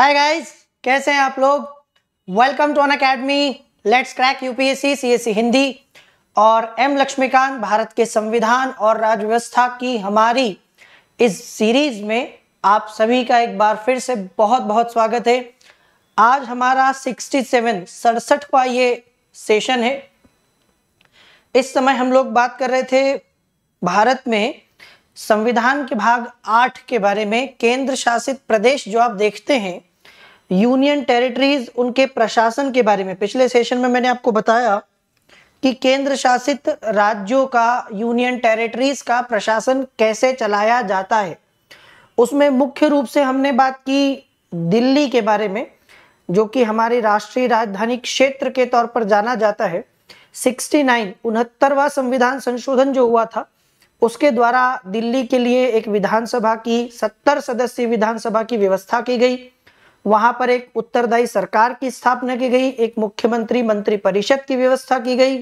hi guys कैसे हैं आप लोग welcome to Unacademy let's crack UPSC CSC Hindi और एम लक्ष्मीकांत भारत के संविधान और राज्य व्यवस्था की हमारी इस सीरीज में आप सभी का एक बार फिर से बहुत बहुत स्वागत है आज हमारा सिक्सटी सेवन सड़सठ का ये सेशन है इस समय हम लोग बात कर रहे थे भारत में संविधान के भाग आठ के बारे में केंद्र शासित प्रदेश जो आप देखते हैं यूनियन टेरिटरीज उनके प्रशासन के बारे में पिछले सेशन में मैंने आपको बताया कि केंद्र शासित राज्यों का यूनियन टेरिटरीज का प्रशासन कैसे चलाया जाता है उसमें मुख्य रूप से हमने बात की दिल्ली के बारे में जो कि हमारी राष्ट्रीय राजधानी क्षेत्र के तौर पर जाना जाता है 69 उनहत्तरवा संविधान संशोधन जो हुआ था उसके द्वारा दिल्ली के लिए एक विधानसभा की 70 सदस्यीय विधानसभा की व्यवस्था की गई वहां पर एक उत्तरदायी सरकार की स्थापना की गई एक मुख्यमंत्री मंत्री परिषद की व्यवस्था की गई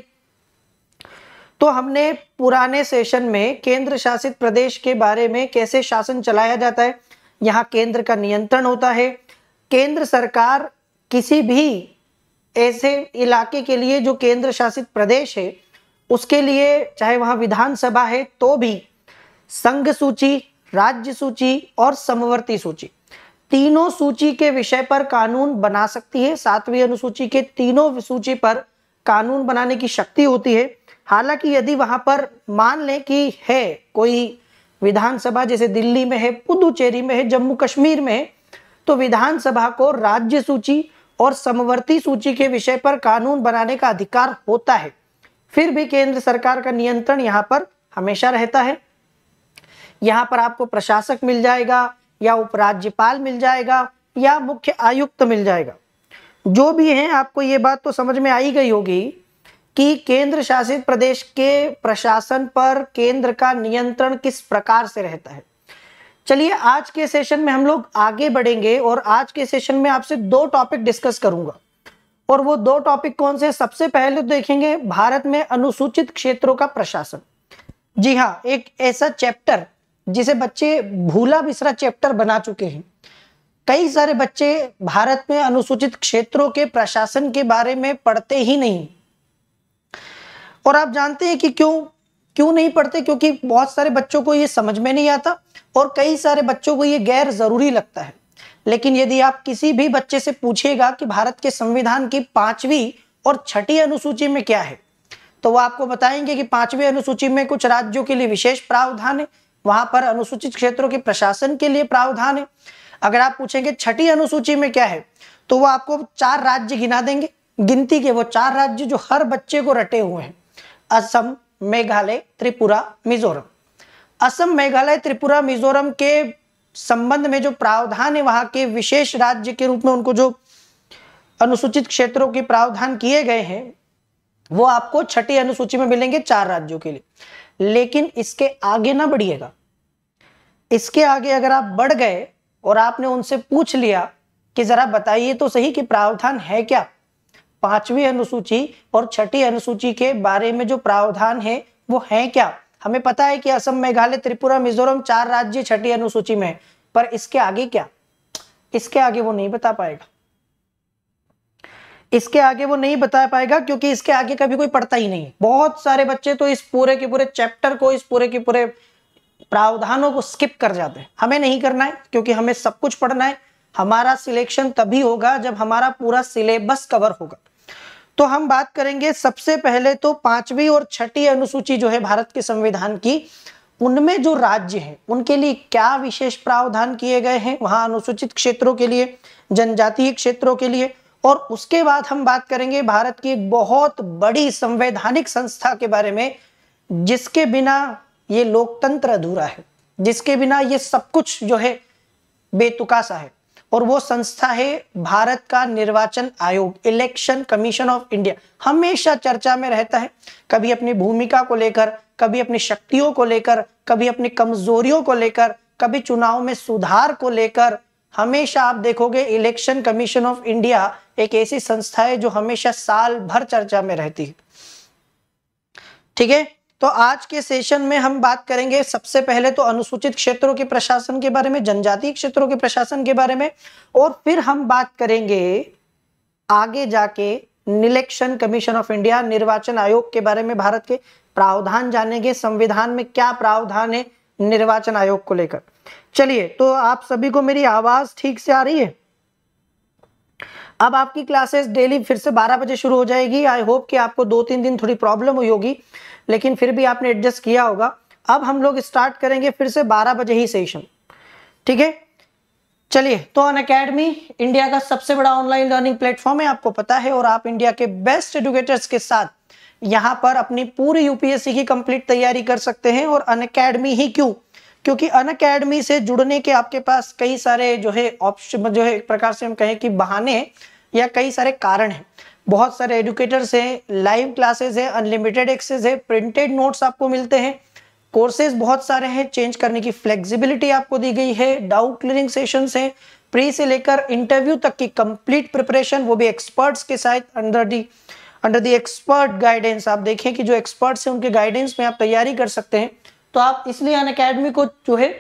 तो हमने पुराने सेशन में केंद्र शासित प्रदेश के बारे में कैसे शासन चलाया जाता है यहाँ केंद्र का नियंत्रण होता है केंद्र सरकार किसी भी ऐसे इलाके के लिए जो केंद्र शासित प्रदेश है उसके लिए चाहे वहाँ विधानसभा है तो भी संघ सूची राज्य सूची और समवर्ती सूची तीनों सूची के विषय पर कानून बना सकती है सातवीं अनुसूची के तीनों सूची पर कानून बनाने की शक्ति होती है हालांकि यदि वहां पर मान लें कि है कोई विधानसभा जैसे दिल्ली में है पुदुचेरी में है जम्मू कश्मीर में तो विधानसभा को राज्य सूची और समवर्ती सूची के विषय पर कानून बनाने का अधिकार होता है फिर भी केंद्र सरकार का नियंत्रण यहाँ पर हमेशा रहता है यहाँ पर आपको प्रशासक मिल जाएगा या उपराज्यपाल मिल जाएगा या मुख्य आयुक्त मिल जाएगा जो भी हैं आपको ये बात तो समझ में आई गई होगी कि केंद्र शासित प्रदेश के प्रशासन पर केंद्र का नियंत्रण किस प्रकार से रहता है चलिए आज के सेशन में हम लोग आगे बढ़ेंगे और आज के सेशन में आपसे दो टॉपिक डिस्कस करूंगा और वो दो टॉपिक कौन से सबसे पहले तो देखेंगे भारत में अनुसूचित क्षेत्रों का प्रशासन जी हाँ एक ऐसा चैप्टर जिसे बच्चे भूला बिसरा चैप्टर बना चुके हैं कई सारे बच्चे भारत में अनुसूचित क्षेत्रों के प्रशासन के बारे में पढ़ते ही नहीं और आप जानते हैं कि क्यों क्यों नहीं पढ़ते क्योंकि बहुत सारे बच्चों को ये समझ में नहीं आता और कई सारे बच्चों को ये गैर जरूरी लगता है लेकिन यदि आप किसी भी बच्चे से पूछेगा कि भारत के संविधान की पांचवी और छठी अनुसूची में क्या है तो वो आपको बताएंगे कि पांचवी अनुसूची में कुछ राज्यों के लिए विशेष प्रावधान है वहां पर अनुसूचित क्षेत्रों के प्रशासन के लिए प्रावधान है अगर आप पूछेंगे छठी अनुसूची में क्या है तो वो आपको चार राज्य गिना देंगे गिनती के वो चार राज्य जो हर बच्चे को रटे हुए हैं असम मेघालय त्रिपुरा मिजोरम असम मेघालय त्रिपुरा मिजोरम के संबंध में जो प्रावधान है वहां के विशेष राज्य के रूप में उनको जो अनुसूचित क्षेत्रों के प्रावधान किए गए हैं वो आपको छठी अनुसूची में मिलेंगे चार राज्यों के लिए लेकिन इसके आगे ना बढ़िएगा इसके आगे अगर आप बढ़ गए और आपने उनसे पूछ लिया कि जरा बताइए तो सही कि प्रावधान है क्या पांचवी अनुसूची और छठी अनुसूची के बारे में जो प्रावधान है वो है क्या हमें पता है कि असम मेघालय त्रिपुरा मिजोरम चार राज्य छठी अनुसूची में पर इसके आगे क्या इसके आगे वो नहीं बता पाएगा इसके आगे वो नहीं बता पाएगा क्योंकि इसके आगे कभी कोई पढ़ता ही नहीं बहुत सारे बच्चे तो इस पूरे के पूरे चैप्टर को इस पूरे के पूरे प्रावधानों को स्किप कर जाते हैं हमें नहीं करना है क्योंकि हमें सब कुछ पढ़ना है हमारा सिलेक्शन तभी होगा जब हमारा पूरा सिलेबस कवर होगा तो हम बात करेंगे सबसे पहले तो पांचवी और छठी अनुसूची जो है भारत के संविधान की उनमें जो राज्य हैं उनके लिए क्या विशेष प्रावधान किए गए हैं वहां अनुसूचित क्षेत्रों के लिए जनजातीय क्षेत्रों के लिए और उसके बाद हम बात करेंगे भारत की एक बहुत बड़ी संवैधानिक संस्था के बारे में जिसके बिना ये लोकतंत्र अधूरा है जिसके बिना ये सब कुछ जो है बेतुका सा है और वो संस्था है भारत का निर्वाचन आयोग इलेक्शन कमीशन ऑफ इंडिया हमेशा चर्चा में रहता है कभी अपनी भूमिका को लेकर कभी अपनी शक्तियों को लेकर कभी अपनी कमजोरियों को लेकर कभी चुनाव में सुधार को लेकर हमेशा आप देखोगे इलेक्शन कमीशन ऑफ इंडिया एक ऐसी संस्था है जो हमेशा साल भर चर्चा में रहती है ठीक है तो आज के सेशन में हम बात करेंगे सबसे पहले तो अनुसूचित क्षेत्रों के प्रशासन के बारे में जनजातीय क्षेत्रों के प्रशासन के बारे में और फिर हम बात करेंगे आगे जाके निलेक्शन कमीशन ऑफ इंडिया निर्वाचन आयोग के बारे में भारत के प्रावधान जानेंगे संविधान में क्या प्रावधान है निर्वाचन आयोग को लेकर चलिए तो आप सभी को मेरी आवाज ठीक से आ रही है अब आपकी क्लासेस डेली फिर से 12 बजे शुरू हो जाएगी आई होप कि आपको दो तीन दिन थोड़ी प्रॉब्लम हुई होगी लेकिन फिर भी आपने एडजस्ट किया होगा अब हम लोग स्टार्ट करेंगे फिर से बारह बजे ही सेशन ठीक है चलिए तो अन अकेडमी इंडिया का सबसे बड़ा ऑनलाइन लर्निंग प्लेटफॉर्म है आपको पता है और आप इंडिया के बेस्ट एडुकेटर्स के साथ यहाँ पर अपनी पूरी यूपीएससी की कंप्लीट तैयारी कर सकते हैं और अन अकेडमी ही क्यों क्योंकि अन अकेडमी से जुड़ने के आपके पास कई सारे जो है ऑप्शन जो है एक प्रकार से हम कहें कि बहाने या कई सारे कारण हैं बहुत सारे एडुकेटर्स हैं लाइव क्लासेस है अनलिमिटेड एक्सेस है प्रिंटेड नोट्स आपको मिलते हैं कोर्सेज बहुत सारे हैं चेंज करने की फ्लेक्सिबिलिटी आपको दी गई है डाउट क्लियरिंग सेशंस हैं प्री से लेकर इंटरव्यू तक की कंप्लीट प्रिपरेशन वो भी एक्सपर्ट्स के साथ under the under the expert guidance आप देखें कि जो एक्सपर्ट्स हैं उनके गाइडेंस में आप तैयारी कर सकते हैं तो आप इसलिए अन अकेडमी को जो है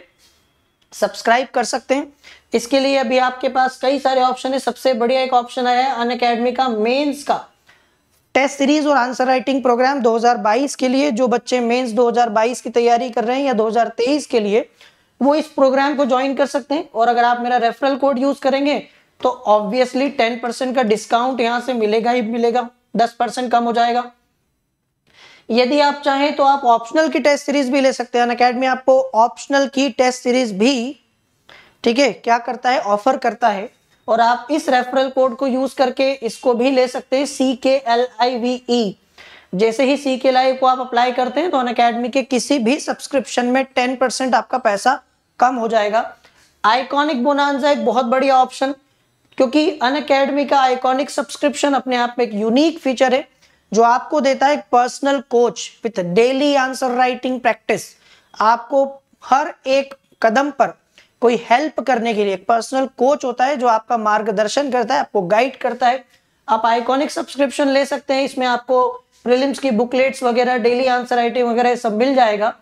सब्सक्राइब कर सकते हैं इसके लिए अभी आपके पास कई सारे ऑप्शन है सबसे बढ़िया एक ऑप्शन आया है अन अकेडमी का मेन्स का टेस्ट सीरीज और आंसर राइटिंग प्रोग्राम 2022 के लिए जो बच्चे मेंस 2022 की तैयारी कर रहे हैं या 2023 के लिए वो इस प्रोग्राम को ज्वाइन कर सकते हैं और अगर आप मेरा रेफरल कोड यूज करेंगे तो ऑब्वियसली 10 परसेंट का डिस्काउंट यहाँ से मिलेगा ही मिलेगा 10 परसेंट कम हो जाएगा यदि आप चाहें तो आप ऑप्शनल की टेस्ट सीरीज भी ले सकते हैं अन अकेडमी आपको ऑप्शनल की टेस्ट सीरीज भी ठीक है क्या करता है ऑफर करता है और आप इस रेफरल कोड को यूज करके इसको भी ले सकते हैं सी के एल आई वी ई जैसे ही सी के लाइव को आप अप्लाई करते हैं तो अन अकेडमी के किसी भी सब्सक्रिप्शन में टेन परसेंट आपका पैसा कम हो जाएगा आइकॉनिक बोनांजा एक बहुत बढ़िया ऑप्शन क्योंकि अन अकेडमी का आइकॉनिक सब्सक्रिप्शन अपने आप में एक यूनिक फीचर है जो आपको देता है personal coach with daily answer writing practice आपको हर एक कदम पर कोई हेल्प करने के लिए पर्सनल कोच होता है जो आपका मार्गदर्शन करता है आपको गाइड करता है आप आइकॉनिक सब्सक्रिप्शन ले सकते हैं इसमें आपको प्रिलिम्स की बुकलेट्स वगैरह डेली आंसर राइटिंग वगैरह सब मिल जाएगा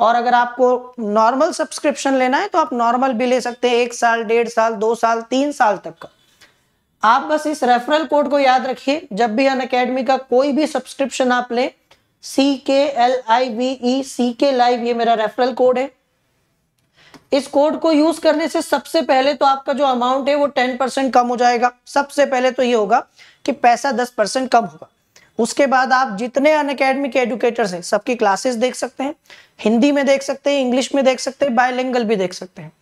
और अगर आपको नॉर्मल सब्सक्रिप्शन लेना है तो आप नॉर्मल भी ले सकते हैं एक साल डेढ़ साल दो साल तीन साल तक का आप बस इस रेफरल कोड को याद रखिए जब भी अन अकेडमी का कोई भी सब्सक्रिप्शन आप लें सी के एल आई वी ई सी के लाइव ये मेरा रेफरल कोड है इस कोड को यूज करने से सबसे पहले तो आपका जो अमाउंट है वो टेन परसेंट कम हो जाएगा सबसे पहले तो ये होगा कि पैसा दस परसेंट कम होगा उसके बाद आप जितने अन अकेडमी के एडुकेटर्स हैं सबकी क्लासेस देख सकते हैं हिंदी में देख सकते हैं इंग्लिश में देख सकते हैं बायलिंगल भी देख सकते हैं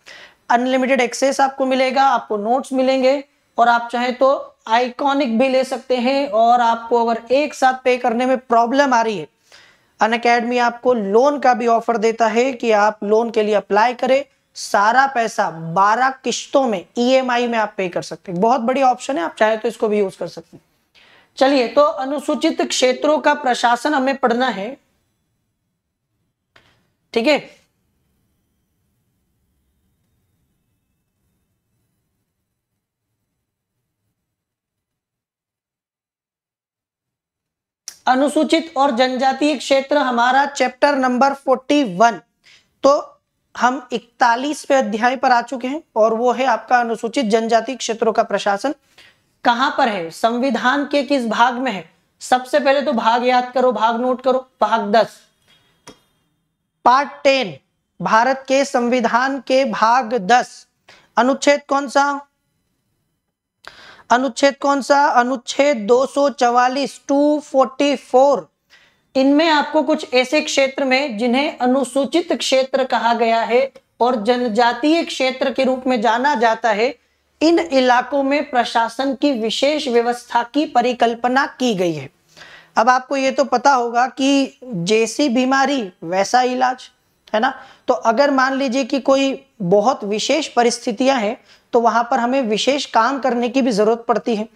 अनलिमिटेड एक्सेस आपको मिलेगा आपको नोट्स मिलेंगे और आप चाहें तो आइकॉनिक भी ले सकते हैं और आपको अगर एक साथ पे करने में प्रॉब्लम आ रही है अन अकेडमी आपको लोन का भी ऑफर देता है कि आप लोन के लिए अप्लाई करें सारा पैसा 12 किश्तों में ईएमआई e में आप पे कर सकते हैं बहुत बड़ी ऑप्शन है आप चाहे तो इसको भी यूज कर सकते हैं चलिए तो अनुसूचित क्षेत्रों का प्रशासन हमें पढ़ना है ठीक है अनुसूचित और जनजातीय क्षेत्र हमारा चैप्टर नंबर 41 तो हम 41वें अध्याय पर आ चुके हैं और वो है आपका अनुसूचित जनजातीय क्षेत्रों का प्रशासन कहां पर है संविधान के किस भाग में है सबसे पहले तो भाग याद करो भाग नोट करो भाग दस पार्ट टेन भारत के संविधान के भाग दस अनुच्छेद कौन सा अनुच्छेद कौन सा अनुच्छेद 244 244 इनमें आपको कुछ ऐसे क्षेत्र में जिन्हें अनुसूचित क्षेत्र कहा गया है और जनजातीय क्षेत्र के रूप में जाना जाता है इन इलाकों में प्रशासन की विशेष व्यवस्था की परिकल्पना की गई है अब आपको ये तो पता होगा कि जैसी बीमारी वैसा इलाज है ना तो अगर मान लीजिए कि कोई बहुत विशेष परिस्थितियां हैं तो वहां पर हमें विशेष काम करने की भी जरूरत पड़ती है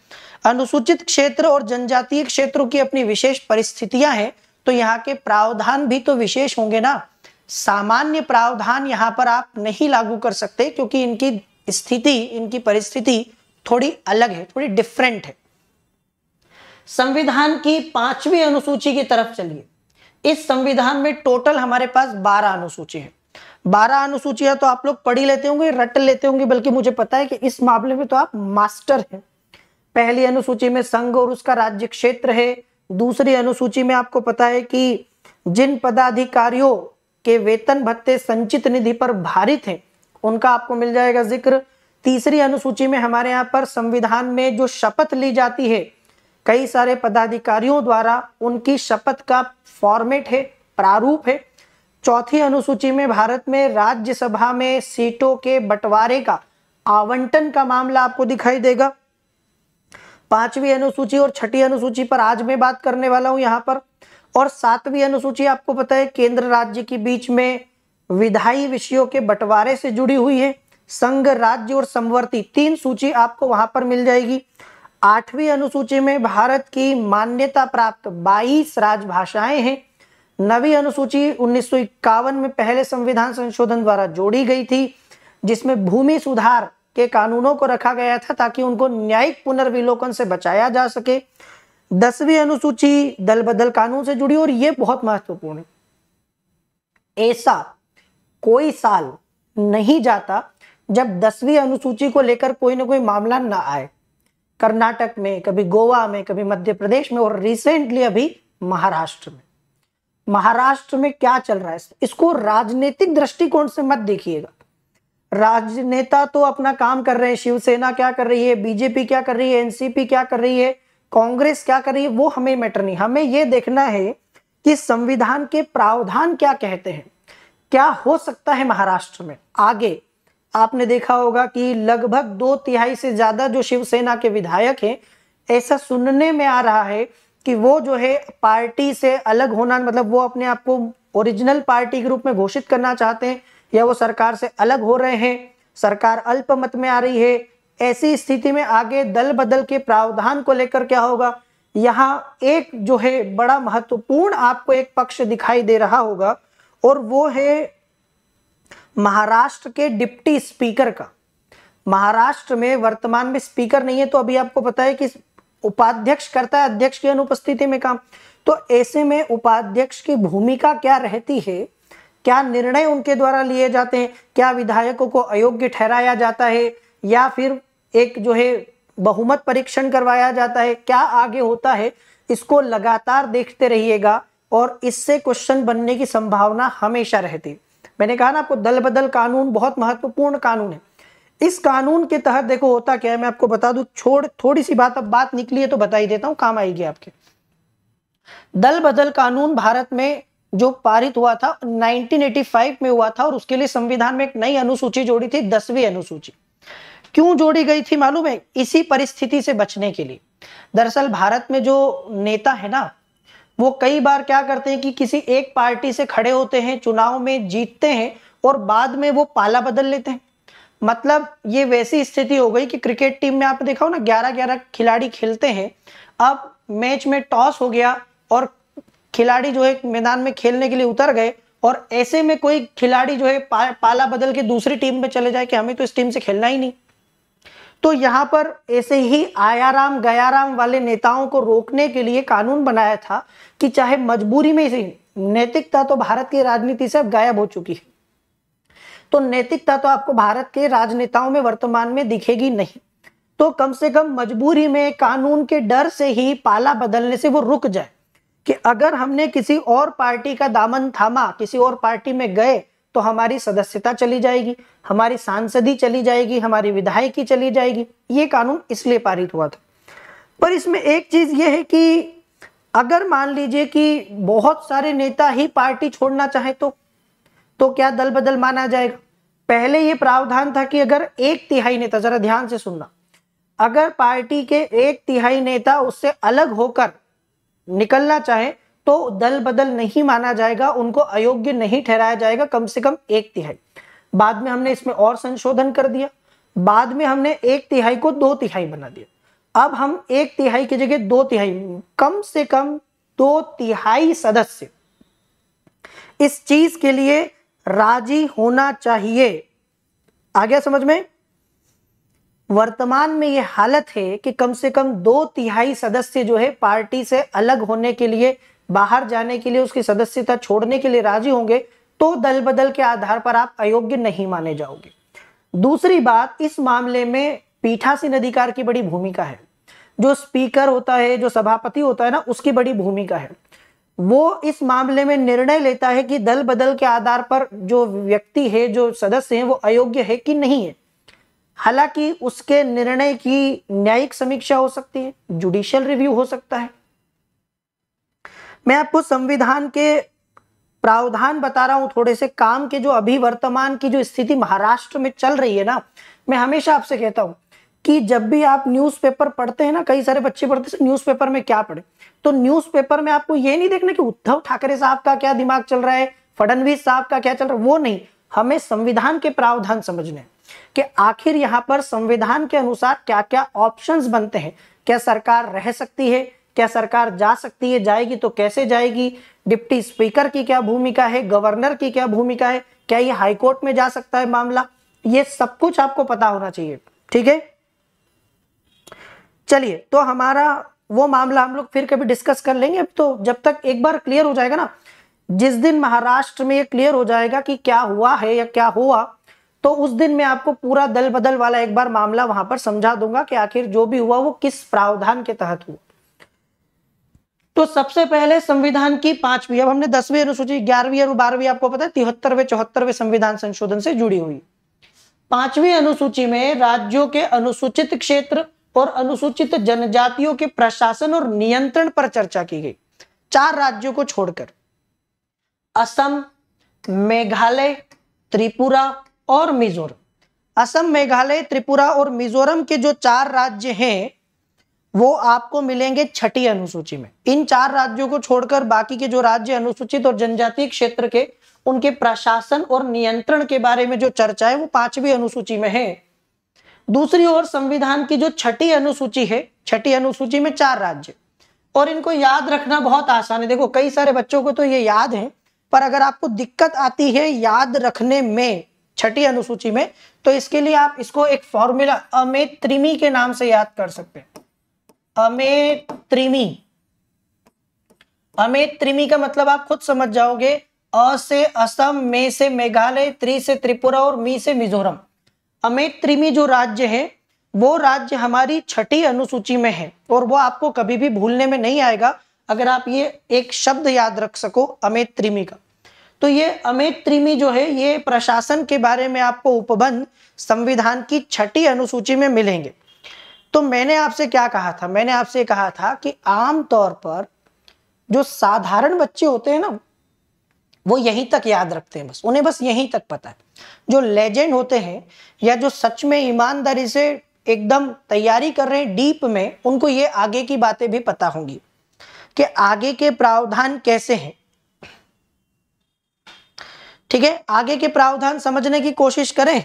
अनुसूचित क्षेत्र और जनजातीय क्षेत्रों की अपनी विशेष परिस्थितियां हैं तो यहाँ के प्रावधान भी तो विशेष होंगे ना सामान्य प्रावधान यहाँ पर आप नहीं लागू कर सकते क्योंकि इनकी स्थिति इनकी परिस्थिति थोड़ी अलग है थोड़ी डिफरेंट है संविधान की पांचवी अनुसूची की तरफ चलिए इस संविधान में टोटल हमारे पास बारह अनुसूची है बारह है तो आप लोग पढ़ी लेते होंगे रट लेते होंगे बल्कि मुझे पता है कि इस मामले में तो आप मास्टर हैं पहली अनुसूची में संघ और उसका राज्य क्षेत्र है दूसरी अनुसूची में आपको पता है कि जिन पदाधिकारियों के वेतन भत्ते संचित निधि पर भारित हैं उनका आपको मिल जाएगा जिक्र तीसरी अनुसूची में हमारे यहाँ पर संविधान में जो शपथ ली जाती है कई सारे पदाधिकारियों द्वारा उनकी शपथ का फॉर्मेट है प्रारूप है चौथी अनुसूची में भारत में राज्यसभा में सीटों के बंटवारे का आवंटन का मामला आपको दिखाई देगा पांचवी अनुसूची और छठी अनुसूची पर आज मैं बात करने वाला हूं यहां पर और सातवीं अनुसूची आपको पता है केंद्र राज्य के बीच में विधायी विषयों के बंटवारे से जुड़ी हुई है संघ राज्य और संवर्ती तीन सूची आपको वहां पर मिल जाएगी आठवीं अनुसूची में भारत की मान्यता प्राप्त 22 राजभाषाएं हैं नवी अनुसूची उन्नीस में पहले संविधान संशोधन द्वारा जोड़ी गई थी जिसमें भूमि सुधार के कानूनों को रखा गया था ताकि उनको न्यायिक पुनर्विलोकन से बचाया जा सके दसवीं अनुसूची दल बदल कानून से जुड़ी और ये बहुत महत्वपूर्ण है ऐसा कोई साल नहीं जाता जब दसवीं अनुसूची को लेकर कोई ना कोई मामला ना आए कर्नाटक में कभी गोवा में कभी मध्य प्रदेश में और रिसेंटली अभी महाराष्ट्र में महाराष्ट्र में क्या चल रहा है इसको राजनीतिक दृष्टिकोण से मत देखिएगा राजनेता तो अपना काम कर रहे हैं शिवसेना क्या कर रही है बीजेपी क्या कर रही है एनसीपी क्या कर रही है कांग्रेस क्या कर रही है वो हमें मैटर नहीं हमें ये देखना है कि संविधान के प्रावधान क्या कहते हैं क्या हो सकता है महाराष्ट्र में आगे आपने देखा होगा कि लगभग दो तिहाई से ज़्यादा जो शिवसेना के विधायक हैं ऐसा सुनने में आ रहा है कि वो जो है पार्टी से अलग होना मतलब वो अपने आप को ओरिजिनल पार्टी के रूप में घोषित करना चाहते हैं या वो सरकार से अलग हो रहे हैं सरकार अल्पमत में आ रही है ऐसी स्थिति में आगे दल बदल के प्रावधान को लेकर क्या होगा यहाँ एक जो है बड़ा महत्वपूर्ण आपको एक पक्ष दिखाई दे रहा होगा और वो है महाराष्ट्र के डिप्टी स्पीकर का महाराष्ट्र में वर्तमान में स्पीकर नहीं है तो अभी आपको पता है कि उपाध्यक्ष करता है अध्यक्ष की अनुपस्थिति में काम तो ऐसे में उपाध्यक्ष की भूमिका क्या रहती है क्या निर्णय उनके द्वारा लिए जाते हैं क्या विधायकों को अयोग्य ठहराया जाता है या फिर एक जो है बहुमत परीक्षण करवाया जाता है क्या आगे होता है इसको लगातार देखते रहिएगा और इससे क्वेश्चन बनने की संभावना हमेशा रहती मैंने कहा ना आपको दल बदल कानून बहुत महत्वपूर्ण कानून है इस कानून के तहत देखो होता क्या है मैं आपको बता दू छोड़ थोड़ी सी बात अब बात निकली है तो बता ही देता हूं काम आएगी आपके दल बदल कानून भारत में जो पारित हुआ था 1985 में हुआ था और उसके लिए संविधान में एक नई अनुसूची जोड़ी थी दसवीं अनुसूची क्यों जोड़ी गई थी मालूम है इसी परिस्थिति से बचने के लिए दरअसल भारत में जो नेता है ना वो कई बार क्या करते हैं कि किसी एक पार्टी से खड़े होते हैं चुनाव में जीतते हैं और बाद में वो पाला बदल लेते हैं मतलब ये वैसी स्थिति हो गई कि क्रिकेट टीम में आप देखा हो ना ग्यारह ग्यारह खिलाड़ी खेलते हैं अब मैच में टॉस हो गया और खिलाड़ी जो है मैदान में खेलने के लिए उतर गए और ऐसे में कोई खिलाड़ी जो है पाला बदल के दूसरी टीम में चले जाए कि हमें तो इस टीम से खेलना ही नहीं तो यहाँ पर ऐसे ही आयाराम गयाराम वाले नेताओं को रोकने के लिए कानून बनाया था कि चाहे मजबूरी में ही नैतिकता तो भारत की राजनीति से अब गायब हो चुकी है तो नैतिकता तो आपको भारत के राजनेताओं में वर्तमान में दिखेगी नहीं तो कम से कम मजबूरी में कानून के डर से ही पाला बदलने से वो रुक जाए कि अगर हमने किसी और पार्टी का दामन थामा किसी और पार्टी में गए तो हमारी सदस्यता चली जाएगी हमारी सांसदी चली जाएगी हमारी विधायकी चली जाएगी ये कानून इसलिए पारित हुआ था पर इसमें एक चीज ये है कि अगर मान लीजिए कि बहुत सारे नेता ही पार्टी छोड़ना चाहे तो तो क्या दल बदल माना जाएगा पहले ये प्रावधान था कि अगर एक तिहाई नेता जरा ध्यान से सुनना अगर पार्टी के एक तिहाई नेता उससे अलग होकर निकलना चाहे तो दल बदल नहीं माना जाएगा उनको अयोग्य नहीं ठहराया जाएगा कम से कम एक तिहाई बाद में हमने इसमें और संशोधन कर दिया बाद में हमने एक तिहाई को दो तिहाई बना दिया अब हम एक तिहाई की जगह दो तिहाई कम से कम दो तिहाई सदस्य इस चीज के लिए राजी होना चाहिए आ गया समझ में वर्तमान में यह हालत है कि कम से कम दो तिहाई सदस्य जो है पार्टी से अलग होने के लिए बाहर जाने के लिए उसकी सदस्यता छोड़ने के लिए राजी होंगे तो दल बदल के आधार पर आप अयोग्य नहीं माने जाओगे दूसरी बात इस मामले में पीठासीन अधिकार की बड़ी भूमिका है जो स्पीकर होता है जो सभापति होता है ना उसकी बड़ी भूमिका है वो इस मामले में निर्णय लेता है कि दल बदल के आधार पर जो व्यक्ति है जो सदस्य है वो अयोग्य है कि नहीं है हालांकि उसके निर्णय की न्यायिक समीक्षा हो सकती है जुडिशियल रिव्यू हो सकता है मैं आपको संविधान के प्रावधान बता रहा हूं थोड़े से काम के जो अभी वर्तमान की जो स्थिति महाराष्ट्र में चल रही है ना मैं हमेशा आपसे कहता हूं कि जब भी आप न्यूज़पेपर पढ़ते हैं ना कई सारे बच्चे पढ़ते हैं न्यूज़पेपर में क्या पढ़े तो न्यूज़पेपर में आपको ये नहीं देखना कि उद्धव ठाकरे साहब का क्या दिमाग चल रहा है फडनवीस साहब का क्या चल रहा है वो नहीं हमें संविधान के प्रावधान समझने कि आखिर यहाँ पर संविधान के अनुसार क्या क्या ऑप्शन बनते हैं क्या सरकार रह सकती है क्या सरकार जा सकती है जाएगी तो कैसे जाएगी डिप्टी स्पीकर की क्या भूमिका है गवर्नर की क्या भूमिका है क्या ये हाईकोर्ट में जा सकता है मामला ये सब कुछ आपको पता होना चाहिए ठीक है चलिए तो हमारा वो मामला हम लोग फिर कभी डिस्कस कर लेंगे तो जब तक एक बार क्लियर हो जाएगा ना जिस दिन महाराष्ट्र में ये क्लियर हो जाएगा कि क्या हुआ है या क्या हुआ तो उस दिन मैं आपको पूरा दल बदल वाला एक बार मामला वहां पर समझा दूंगा कि आखिर जो भी हुआ वो किस प्रावधान के तहत हुआ तो सबसे पहले संविधान की पांचवी अब हमने दसवीं अनुसूची ग्यारहवीं और बारहवीं आपको पता है तिहत्तरवे चौहत्तरवे संविधान संशोधन से जुड़ी हुई पांचवी अनुसूची में राज्यों के अनुसूचित क्षेत्र और अनुसूचित जनजातियों के प्रशासन और नियंत्रण पर चर्चा की गई चार राज्यों को छोड़कर असम मेघालय त्रिपुरा और मिजोरम असम मेघालय त्रिपुरा और मिजोरम के जो चार राज्य हैं वो आपको मिलेंगे छठी अनुसूची में इन चार राज्यों को छोड़कर बाकी के जो राज्य अनुसूचित और जनजातीय क्षेत्र के उनके प्रशासन और नियंत्रण के बारे में जो चर्चा है वो पांचवी अनुसूची में है दूसरी ओर संविधान की जो छठी अनुसूची है छठी अनुसूची में चार राज्य और इनको याद रखना बहुत आसान है देखो कई सारे बच्चों को तो ये याद है पर अगर आपको दिक्कत आती है याद रखने में छठी अनुसूची में तो इसके लिए आप इसको एक फॉर्मूला अमेत्रिमी त्रिमी के नाम से याद कर सकते हैं अमेत्रिमी अमेत्रिमी त्रिमी का मतलब आप खुद समझ जाओगे अ से असम मे से मेघालय त्रि से त्रिपुरा और मी से मिजोरम अमेत्रिमी त्रिमी जो राज्य है वो राज्य हमारी छठी अनुसूची में है और वो आपको कभी भी भूलने में नहीं आएगा अगर आप ये एक शब्द याद रख सको अमेत्रिमी त्रिमी का तो ये अमेत त्रिमी जो है ये प्रशासन के बारे में आपको उपबंध संविधान की छठी अनुसूची में मिलेंगे तो मैंने आपसे क्या कहा था मैंने आपसे कहा था कि आमतौर पर जो साधारण बच्चे होते हैं ना वो यहीं तक याद रखते हैं बस उन्हें बस यहीं तक पता है जो लेजेंड होते हैं या जो सच में ईमानदारी से एकदम तैयारी कर रहे हैं डीप में उनको ये आगे की बातें भी पता होंगी कि आगे के प्रावधान कैसे हैं ठीक है आगे के प्रावधान समझने की कोशिश करें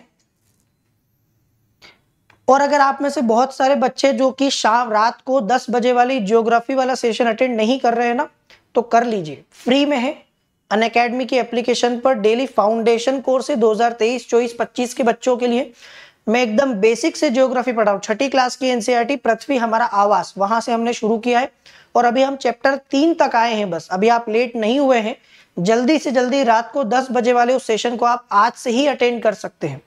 और अगर आप में से बहुत सारे बच्चे जो कि शाम रात को 10 बजे वाली जियोग्राफी वाला सेशन अटेंड नहीं कर रहे हैं ना तो कर लीजिए फ्री में है अन अकेडमी की एप्लीकेशन पर डेली फाउंडेशन कोर्स है 2023 24 25 के बच्चों के लिए मैं एकदम बेसिक से जियोग्राफी पढ़ाऊँ छठी क्लास की एनसीआरटी e पृथ्वी हमारा आवास वहां से हमने शुरू किया है और अभी हम चैप्टर तीन तक आए हैं बस अभी आप लेट नहीं हुए हैं जल्दी से जल्दी रात को दस बजे वाले उस सेशन को आप आज से ही अटेंड कर सकते हैं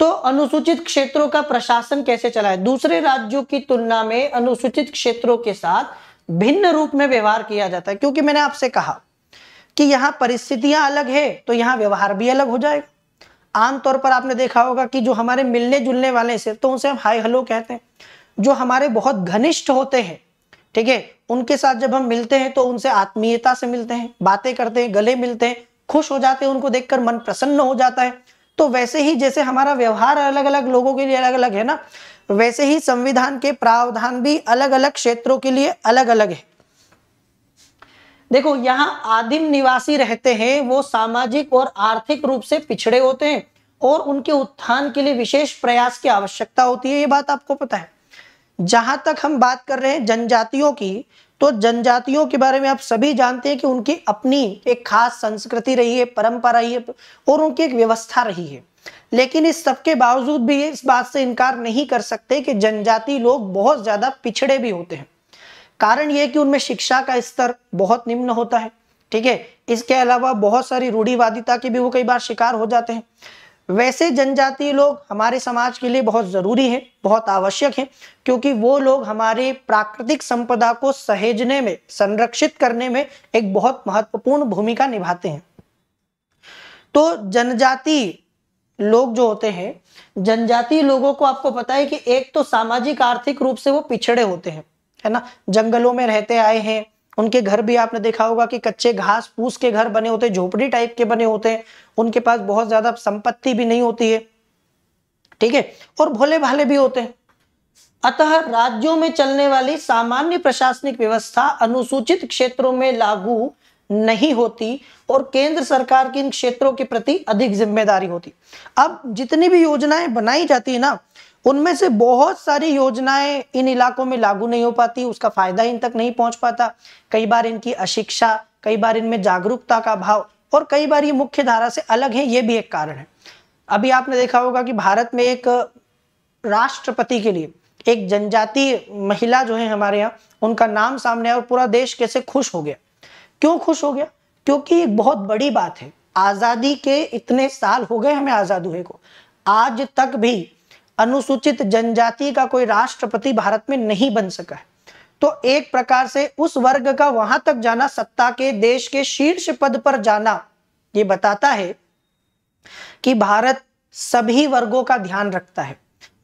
तो अनुसूचित क्षेत्रों का प्रशासन कैसे चला है दूसरे राज्यों की तुलना में अनुसूचित क्षेत्रों के साथ भिन्न रूप में व्यवहार किया जाता है क्योंकि मैंने आपसे कहा कि यहाँ परिस्थितियां अलग है तो यहाँ व्यवहार भी अलग हो जाएगा आमतौर पर आपने देखा होगा कि जो हमारे मिलने जुलने वाले सिर तो उनसे हम हाय हलो कहते हैं जो हमारे बहुत घनिष्ठ होते हैं ठीक है उनके साथ जब हम मिलते हैं तो उनसे आत्मीयता से मिलते हैं बातें करते हैं गले मिलते हैं खुश हो जाते हैं उनको देखकर मन प्रसन्न हो जाता है तो वैसे ही जैसे हमारा व्यवहार अलग अलग लोगों के लिए अलग अलग है ना वैसे ही संविधान के प्रावधान भी अलग अलग क्षेत्रों के लिए अलग अलग है देखो यहाँ आदिम निवासी रहते हैं वो सामाजिक और आर्थिक रूप से पिछड़े होते हैं और उनके उत्थान के लिए विशेष प्रयास की आवश्यकता होती है ये बात आपको पता है जहां तक हम बात कर रहे हैं जनजातियों की तो जनजातियों के बारे में आप सभी जानते हैं कि उनकी अपनी एक खास संस्कृति रही है परंपरा रही है और उनकी एक व्यवस्था रही है लेकिन इस सब के बावजूद भी इस बात से इनकार नहीं कर सकते कि जनजाति लोग बहुत ज़्यादा पिछड़े भी होते हैं कारण यह कि उनमें शिक्षा का स्तर बहुत निम्न होता है ठीक है इसके अलावा बहुत सारी रूढ़ीवादिता के भी वो कई बार शिकार हो जाते हैं वैसे जनजातीय लोग हमारे समाज के लिए बहुत ज़रूरी है बहुत आवश्यक है क्योंकि वो लोग हमारे प्राकृतिक संपदा को सहेजने में संरक्षित करने में एक बहुत महत्वपूर्ण भूमिका निभाते हैं तो जनजाति लोग जो होते हैं जनजाति लोगों को आपको पता है कि एक तो सामाजिक आर्थिक रूप से वो पिछड़े होते हैं है ना जंगलों में रहते आए हैं उनके घर भी आपने देखा होगा कि कच्चे घास फूस के घर बने होते हैं झोपड़ी टाइप के बने होते हैं उनके पास बहुत ज्यादा संपत्ति भी नहीं होती है ठीक है और भोले भाले भी होते हैं अतः राज्यों में चलने वाली सामान्य प्रशासनिक व्यवस्था अनुसूचित क्षेत्रों में लागू नहीं होती और केंद्र सरकार की इन क्षेत्रों के प्रति अधिक जिम्मेदारी होती अब जितनी भी योजनाएं बनाई जाती है ना उनमें से बहुत सारी योजनाएं इन इलाकों में लागू नहीं हो पाती उसका फायदा इन तक नहीं पहुंच पाता कई बार इनकी अशिक्षा कई बार इनमें जागरूकता का भाव और कई बार ये मुख्य धारा से अलग है ये भी एक कारण है अभी आपने देखा होगा कि भारत में एक राष्ट्रपति के लिए एक जनजातीय महिला जो है हमारे यहाँ उनका नाम सामने आया और पूरा देश कैसे खुश हो गया क्यों खुश हो गया क्योंकि एक बहुत बड़ी बात है आज़ादी के इतने साल हो गए हमें आज़ाद हुए को आज तक भी अनुसूचित जनजाति का कोई राष्ट्रपति भारत में नहीं बन सका है तो एक प्रकार से उस वर्ग का वहां तक जाना सत्ता के देश के शीर्ष पद पर जाना ये बताता है कि भारत सभी वर्गों का ध्यान रखता है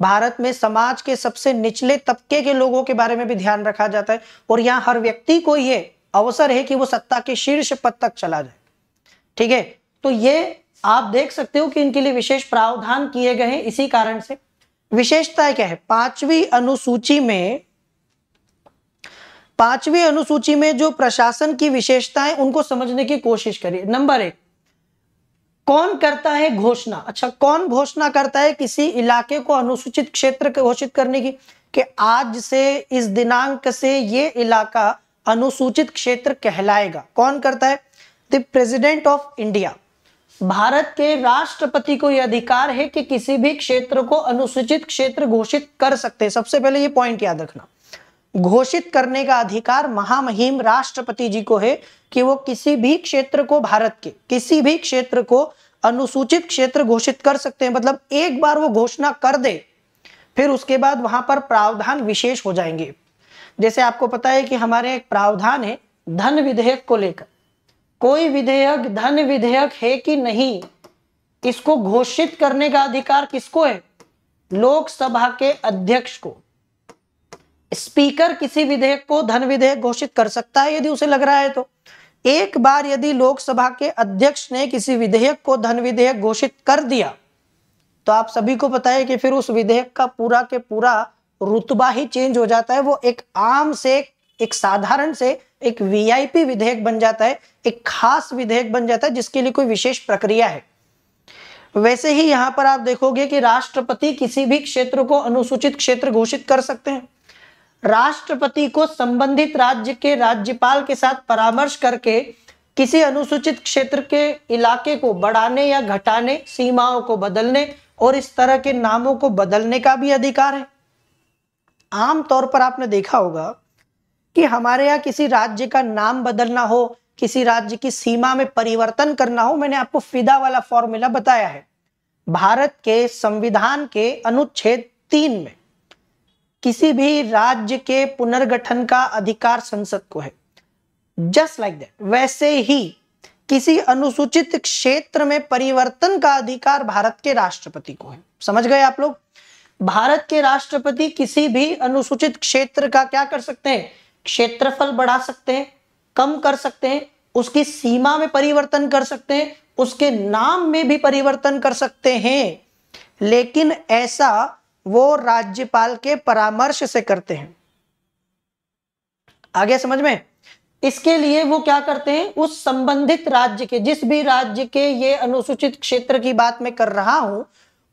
भारत में समाज के सबसे निचले तबके के लोगों के बारे में भी ध्यान रखा जाता है और यहां हर व्यक्ति को यह अवसर है कि वो सत्ता के शीर्ष पद तक चला जाए ठीक है तो ये आप देख सकते हो कि इनके लिए विशेष प्रावधान किए गए हैं इसी कारण से विशेषता क्या है पांचवी अनुसूची में पांचवी अनुसूची में जो प्रशासन की विशेषताएं उनको समझने की कोशिश करिए नंबर एक कौन करता है घोषणा अच्छा कौन घोषणा करता है किसी इलाके को अनुसूचित क्षेत्र घोषित करने की कि आज से इस दिनांक से ये इलाका अनुसूचित क्षेत्र कहलाएगा कौन करता है the President of India Bharat के राष्ट्रपति को यह अधिकार है कि किसी भी क्षेत्र को अनुसूचित क्षेत्र घोषित कर सकते हैं सबसे पहले ये पॉइंट याद रखना घोषित करने का अधिकार महामहिम राष्ट्रपति जी को है कि वो किसी भी क्षेत्र को भारत के किसी भी क्षेत्र को अनुसूचित क्षेत्र घोषित कर सकते हैं मतलब एक बार वो घोषणा कर दे फिर उसके बाद वहां पर प्रावधान विशेष हो जाएंगे जैसे आपको पता है कि हमारे एक प्रावधान है धन विधेयक को लेकर कोई विधेयक धन विधेयक है कि नहीं इसको घोषित करने का अधिकार किसको है लोकसभा के अध्यक्ष को स्पीकर किसी विधेयक को धन विधेयक घोषित कर सकता है यदि उसे लग रहा है तो एक बार यदि लोकसभा के अध्यक्ष ने किसी विधेयक को धन विधेयक घोषित कर दिया तो आप सभी को पता है कि फिर उस विधेयक का पूरा के पूरा रुतबा ही चेंज हो जाता है वो एक आम से एक साधारण से एक वीआईपी विधेयक बन जाता है एक खास विधेयक बन जाता है जिसके लिए कोई विशेष प्रक्रिया है वैसे ही यहां पर आप देखोगे कि राष्ट्रपति किसी भी क्षेत्र को अनुसूचित क्षेत्र घोषित कर सकते हैं राष्ट्रपति को संबंधित राज्य के राज्यपाल के साथ परामर्श करके किसी अनुसूचित क्षेत्र के इलाके को बढ़ाने या घटाने सीमाओं को बदलने और इस तरह के नामों को बदलने का भी अधिकार है आमतौर पर आपने देखा होगा कि हमारे यहाँ किसी राज्य का नाम बदलना हो किसी राज्य की सीमा में परिवर्तन करना हो मैंने आपको फिदा वाला फॉर्मूला बताया है भारत के संविधान के अनुच्छेद तीन में किसी भी राज्य के पुनर्गठन का अधिकार संसद को है जस्ट लाइक दैट वैसे ही किसी अनुसूचित क्षेत्र में परिवर्तन का अधिकार भारत के राष्ट्रपति को है समझ गए आप लोग भारत के राष्ट्रपति किसी भी अनुसूचित क्षेत्र का क्या कर सकते हैं क्षेत्रफल बढ़ा सकते हैं कम कर सकते हैं उसकी सीमा में परिवर्तन कर सकते हैं उसके नाम में भी परिवर्तन कर सकते हैं लेकिन ऐसा वो राज्यपाल के परामर्श से करते हैं आगे समझ में इसके लिए वो क्या करते हैं उस संबंधित राज्य के जिस भी राज्य के ये अनुसूचित क्षेत्र की बात मैं कर रहा हूं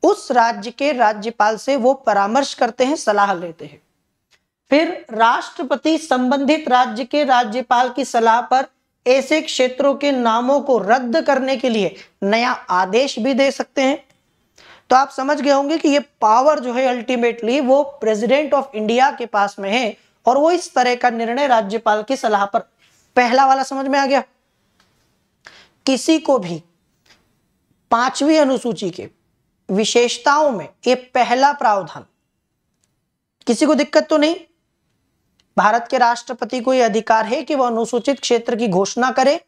उस राज्य के राज्यपाल से वो परामर्श करते हैं सलाह लेते हैं फिर राष्ट्रपति संबंधित राज्य के राज्यपाल की सलाह पर ऐसे क्षेत्रों के नामों को रद्द करने के लिए नया आदेश भी दे सकते हैं तो आप समझ गए होंगे कि ये पावर जो है अल्टीमेटली वो प्रेसिडेंट ऑफ इंडिया के पास में है और वो इस तरह का निर्णय राज्यपाल की सलाह पर पहला वाला समझ में आ गया किसी को भी पांचवी अनुसूची के विशेषताओं में ये पहला प्रावधान किसी को दिक्कत तो नहीं भारत के राष्ट्रपति को यह अधिकार है कि वह अनुसूचित क्षेत्र की घोषणा करे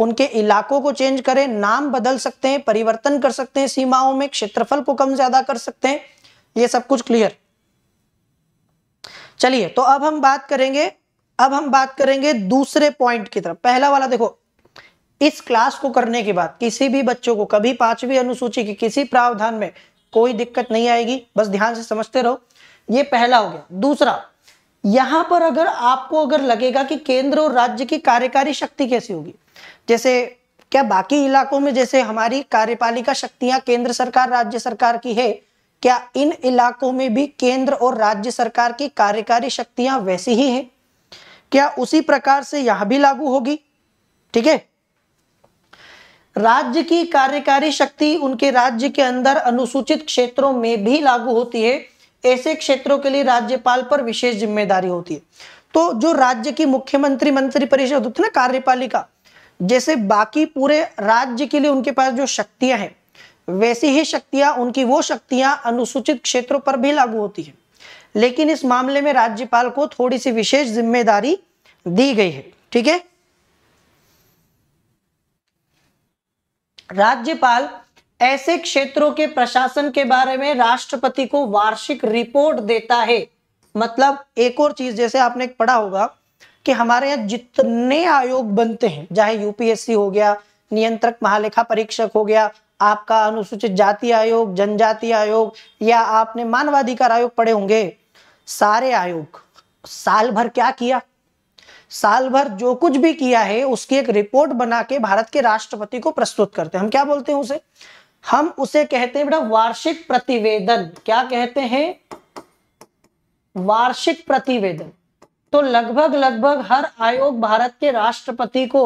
उनके इलाकों को चेंज करें नाम बदल सकते हैं परिवर्तन कर सकते हैं सीमाओं में क्षेत्रफल को कम ज्यादा कर सकते हैं ये सब कुछ क्लियर चलिए तो अब हम बात करेंगे अब हम बात करेंगे दूसरे पॉइंट की तरफ पहला वाला देखो इस क्लास को करने के बाद किसी भी बच्चों को कभी पांचवी अनुसूची के किसी प्रावधान में कोई दिक्कत नहीं आएगी बस ध्यान से समझते रहो ये पहला हो गया दूसरा यहां पर अगर आपको अगर लगेगा कि केंद्र और राज्य की कार्यकारी शक्ति कैसी होगी जैसे क्या बाकी इलाकों में जैसे हमारी कार्यपालिका शक्तियां केंद्र सरकार राज्य सरकार की है क्या इन इलाकों में भी केंद्र और राज्य सरकार की कार्यकारी शक्तियां वैसी ही हैं क्या उसी प्रकार से यहां भी लागू होगी ठीक है राज्य की कार्यकारी शक्ति उनके राज्य के अंदर अनुसूचित क्षेत्रों में भी लागू होती है ऐसे क्षेत्रों के लिए राज्यपाल पर विशेष जिम्मेदारी होती है तो जो राज्य की मुख्यमंत्री मंत्री परिषद होती है ना कार्यपालिका जैसे बाकी पूरे राज्य के लिए उनके पास जो शक्तियां हैं वैसी ही शक्तियां उनकी वो शक्तियां अनुसूचित क्षेत्रों पर भी लागू होती है लेकिन इस मामले में राज्यपाल को थोड़ी सी विशेष जिम्मेदारी दी गई है ठीक है राज्यपाल ऐसे क्षेत्रों के प्रशासन के बारे में राष्ट्रपति को वार्षिक रिपोर्ट देता है मतलब एक और चीज जैसे आपने पढ़ा होगा कि हमारे यहाँ जितने आयोग बनते हैं चाहे यूपीएससी हो गया नियंत्रक महालेखा परीक्षक हो गया आपका अनुसूचित जाति आयोग जनजाति आयोग या आपने मानवाधिकार आयोग पढ़े होंगे सारे आयोग साल भर क्या किया साल भर जो कुछ भी किया है उसकी एक रिपोर्ट बना के भारत के राष्ट्रपति को प्रस्तुत करते हैं हम क्या बोलते हैं उसे हम उसे कहते हैं बेटा वार्षिक प्रतिवेदन क्या कहते हैं वार्षिक प्रतिवेदन तो लगभग लगभग हर आयोग भारत के राष्ट्रपति को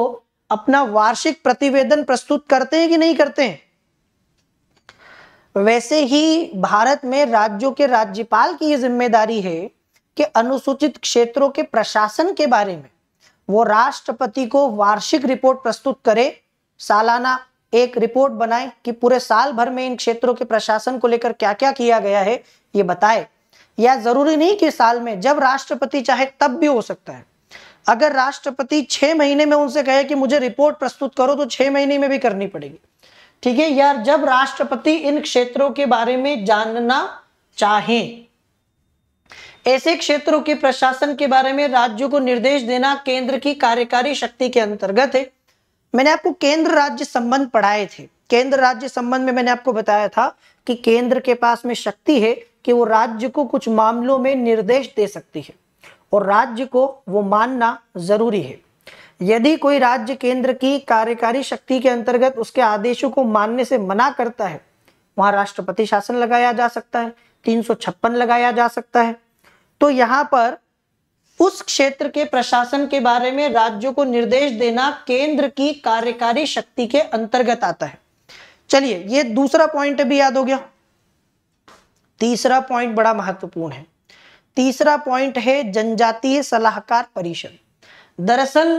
अपना वार्षिक प्रतिवेदन प्रस्तुत करते हैं कि नहीं करते हैं वैसे ही भारत में राज्यों के राज्यपाल की यह जिम्मेदारी है कि अनुसूचित क्षेत्रों के प्रशासन के बारे में वो राष्ट्रपति को वार्षिक रिपोर्ट प्रस्तुत करे सालाना एक रिपोर्ट बनाए कि पूरे साल भर में इन क्षेत्रों के प्रशासन को लेकर क्या क्या किया गया है ये बताए या जरूरी नहीं कि साल में जब राष्ट्रपति चाहे तब भी हो सकता है अगर राष्ट्रपति छह महीने में उनसे कहे कि मुझे रिपोर्ट प्रस्तुत करो तो छह महीने में भी करनी पड़ेगी ठीक है यार जब राष्ट्रपति इन क्षेत्रों के बारे में जानना चाहे ऐसे क्षेत्रों के प्रशासन के बारे में राज्यों को निर्देश देना केंद्र की कार्यकारी शक्ति के अंतर्गत है मैंने आपको केंद्र राज्य संबंध पढ़ाए थे केंद्र राज्य संबंध में मैंने आपको बताया था कि केंद्र के पास में शक्ति है कि वो राज्य को कुछ मामलों में निर्देश दे सकती है और राज्य को वो मानना जरूरी है यदि कोई राज्य केंद्र की कार्यकारी शक्ति के अंतर्गत उसके आदेशों को मानने से मना करता है वहां राष्ट्रपति शासन लगाया जा सकता है तीन लगाया जा सकता है तो यहाँ पर उस क्षेत्र के प्रशासन के बारे में राज्यों को निर्देश देना केंद्र की कार्यकारी शक्ति के अंतर्गत आता है चलिए ये दूसरा पॉइंट भी याद हो गया तीसरा पॉइंट बड़ा महत्वपूर्ण है तीसरा पॉइंट है जनजातीय सलाहकार परिषद दरअसल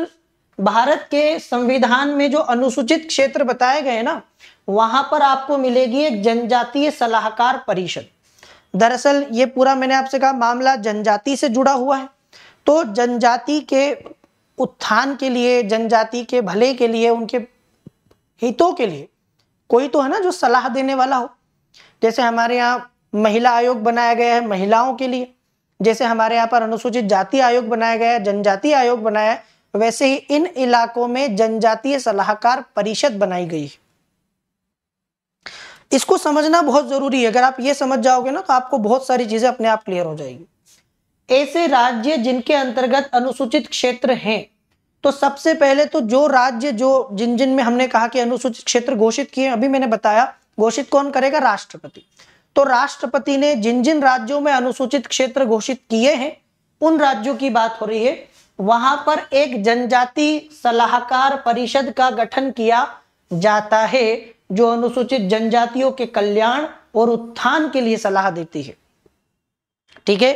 भारत के संविधान में जो अनुसूचित क्षेत्र बताए गए ना वहां पर आपको मिलेगी एक जनजातीय सलाहकार परिषद दरअसल ये पूरा मैंने आपसे कहा मामला जनजाति से जुड़ा हुआ है तो जनजाति के उत्थान के लिए जनजाति के भले के लिए उनके हितों के लिए कोई तो है ना जो सलाह देने वाला हो जैसे हमारे यहाँ महिला आयोग बनाया गया है महिलाओं के लिए जैसे हमारे यहाँ पर अनुसूचित जाति आयोग बनाया गया है जनजाति आयोग बनाया है वैसे ही इन इलाकों में जनजातीय सलाहकार परिषद बनाई गई है इसको समझना बहुत जरूरी है अगर आप ये समझ जाओगे ना तो आपको बहुत सारी चीजें अपने आप क्लियर हो जाएगी ऐसे राज्य जिनके अंतर्गत अनुसूचित क्षेत्र हैं तो सबसे पहले तो जो राज्य जो जिन जिन में हमने कहा कि अनुसूचित क्षेत्र घोषित किए अभी मैंने बताया घोषित कौन करेगा राष्ट्रपति तो राष्ट्रपति ने जिन जिन राज्यों में अनुसूचित क्षेत्र घोषित किए हैं उन राज्यों की बात हो रही है वहां पर एक जनजाति सलाहकार परिषद का गठन किया जाता है जो अनुसूचित जनजातियों के कल्याण और उत्थान के लिए सलाह देती है ठीक है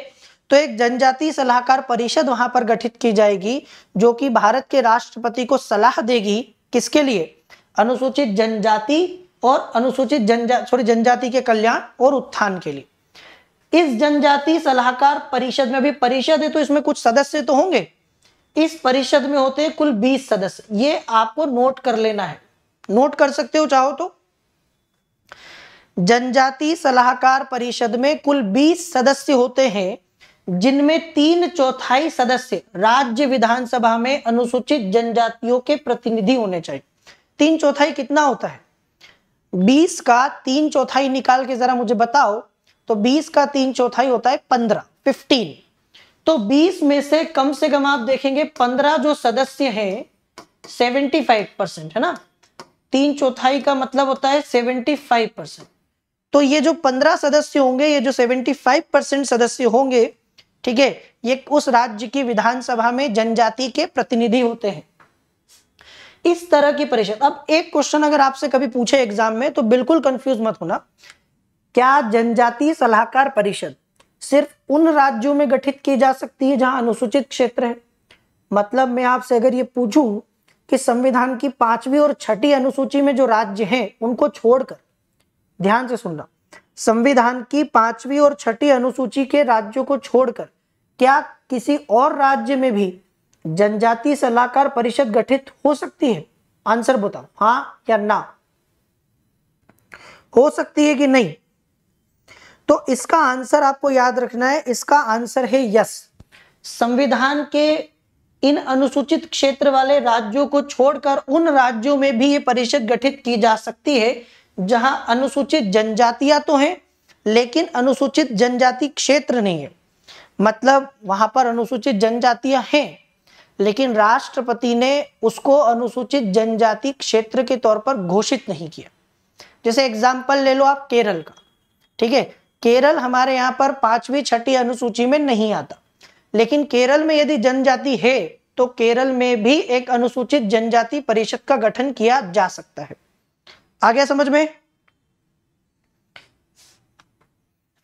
तो एक जनजाति सलाहकार परिषद वहां पर गठित की जाएगी जो कि भारत के राष्ट्रपति को सलाह देगी किसके लिए अनुसूचित जनजाति और अनुसूचित जनजाति सॉरी जनजाति के कल्याण और उत्थान के लिए इस जनजाति सलाहकार परिषद में भी परिषद है तो इसमें कुछ सदस्य तो होंगे इस परिषद में होते हैं कुल 20 सदस्य ये आपको नोट कर लेना है नोट कर सकते हो चाहो तो जनजाति सलाहकार परिषद में कुल 20 सदस्य होते हैं जिनमें तीन चौथाई सदस्य राज्य विधानसभा में अनुसूचित जनजातियों के प्रतिनिधि होने चाहिए तीन चौथाई कितना होता है बीस का तीन चौथाई निकाल के जरा मुझे बताओ तो बीस का तीन चौथाई होता है पंद्रह फिफ्टीन तो बीस में से कम से कम आप देखेंगे पंद्रह जो सदस्य हैं सेवेंटी फाइव परसेंट है ना तीन चौथाई का मतलब होता है सेवेंटी फाइव परसेंट तो ये जो पंद्रह सदस्य होंगे ये जो सेवेंटी फाइव परसेंट सदस्य होंगे ठीक है ये उस राज्य की विधानसभा में जनजाति के प्रतिनिधि होते हैं इस तरह की परिषद अब एक क्वेश्चन अगर आपसे कभी पूछे एग्जाम में तो बिल्कुल कंफ्यूज मत होना क्या जनजातीय सलाहकार परिषद सिर्फ उन राज्यों में गठित की जा सकती है जहां अनुसूचित क्षेत्र है मतलब मैं आपसे अगर ये पूछूं कि संविधान की पांचवी और छठी अनुसूची में जो राज्य हैं उनको छोड़कर ध्यान से सुनना संविधान की पांचवी और छठी अनुसूची के राज्यों को छोड़कर क्या किसी और राज्य में भी जनजातीय सलाहकार परिषद गठित हो सकती है आंसर बताओ हाँ या ना हो सकती है कि नहीं तो इसका आंसर आपको याद रखना है इसका आंसर है यस संविधान के इन अनुसूचित क्षेत्र वाले राज्यों को छोड़कर उन राज्यों में भी ये परिषद गठित की जा सकती है जहां अनुसूचित जनजातियां तो हैं लेकिन अनुसूचित जनजाति क्षेत्र नहीं है मतलब वहां पर अनुसूचित जनजातियां हैं लेकिन राष्ट्रपति ने उसको अनुसूचित जनजाति क्षेत्र के तौर पर घोषित नहीं किया जैसे एग्जाम्पल ले लो आप केरल का ठीक है केरल हमारे यहाँ पर पांचवी छठी अनुसूची में नहीं आता लेकिन केरल में यदि जनजाति है तो केरल में भी एक अनुसूचित जनजाति परिषद का गठन किया जा सकता है आ गया समझ में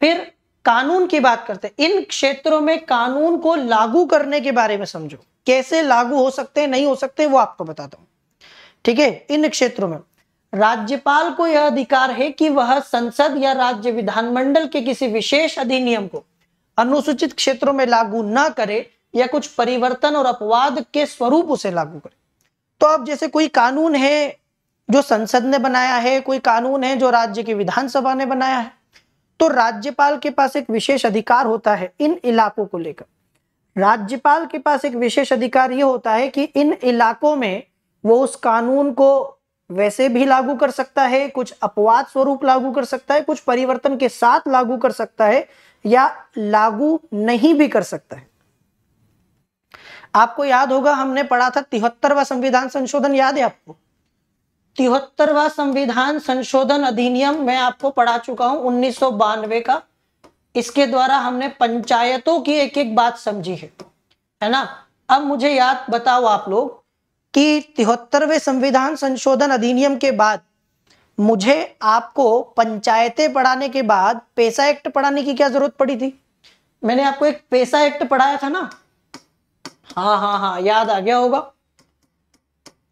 फिर कानून की बात करते हैं इन क्षेत्रों में कानून को लागू करने के बारे में समझो कैसे लागू हो सकते हैं नहीं हो सकते वो आपको बताता हूं ठीक है इन क्षेत्रों में राज्यपाल को यह अधिकार है कि वह संसद या राज्य विधानमंडल के किसी विशेष अधिनियम को अनुसूचित क्षेत्रों में लागू न करे या कुछ परिवर्तन और अपवाद के स्वरूप उसे लागू करे तो अब जैसे कोई कानून है जो संसद ने बनाया है कोई कानून है जो राज्य की विधानसभा ने बनाया है तो राज्यपाल के पास एक विशेष अधिकार होता है इन इलाकों को लेकर राज्यपाल के पास एक विशेष अधिकार ये होता है कि इन इलाकों में वो उस कानून को वैसे भी लागू कर सकता है कुछ अपवाद स्वरूप लागू कर सकता है कुछ परिवर्तन के साथ लागू कर सकता है या लागू नहीं भी कर सकता है आपको याद होगा हमने पढ़ा था तिहत्तरवा संविधान संशोधन याद है आपको तिहत्तरवा संविधान संशोधन अधिनियम मैं आपको पढ़ा चुका हूं उन्नीस का इसके द्वारा हमने पंचायतों की एक एक बात समझी है है ना अब मुझे याद बताओ आप लोग कि तिहत्तरवे संविधान संशोधन अधिनियम के बाद मुझे आपको पंचायतें पढ़ाने के बाद पेशा एक्ट पढ़ाने की क्या जरूरत पड़ी थी मैंने आपको एक पेशा एक्ट पढ़ाया था ना हाँ हाँ हाँ याद आ गया होगा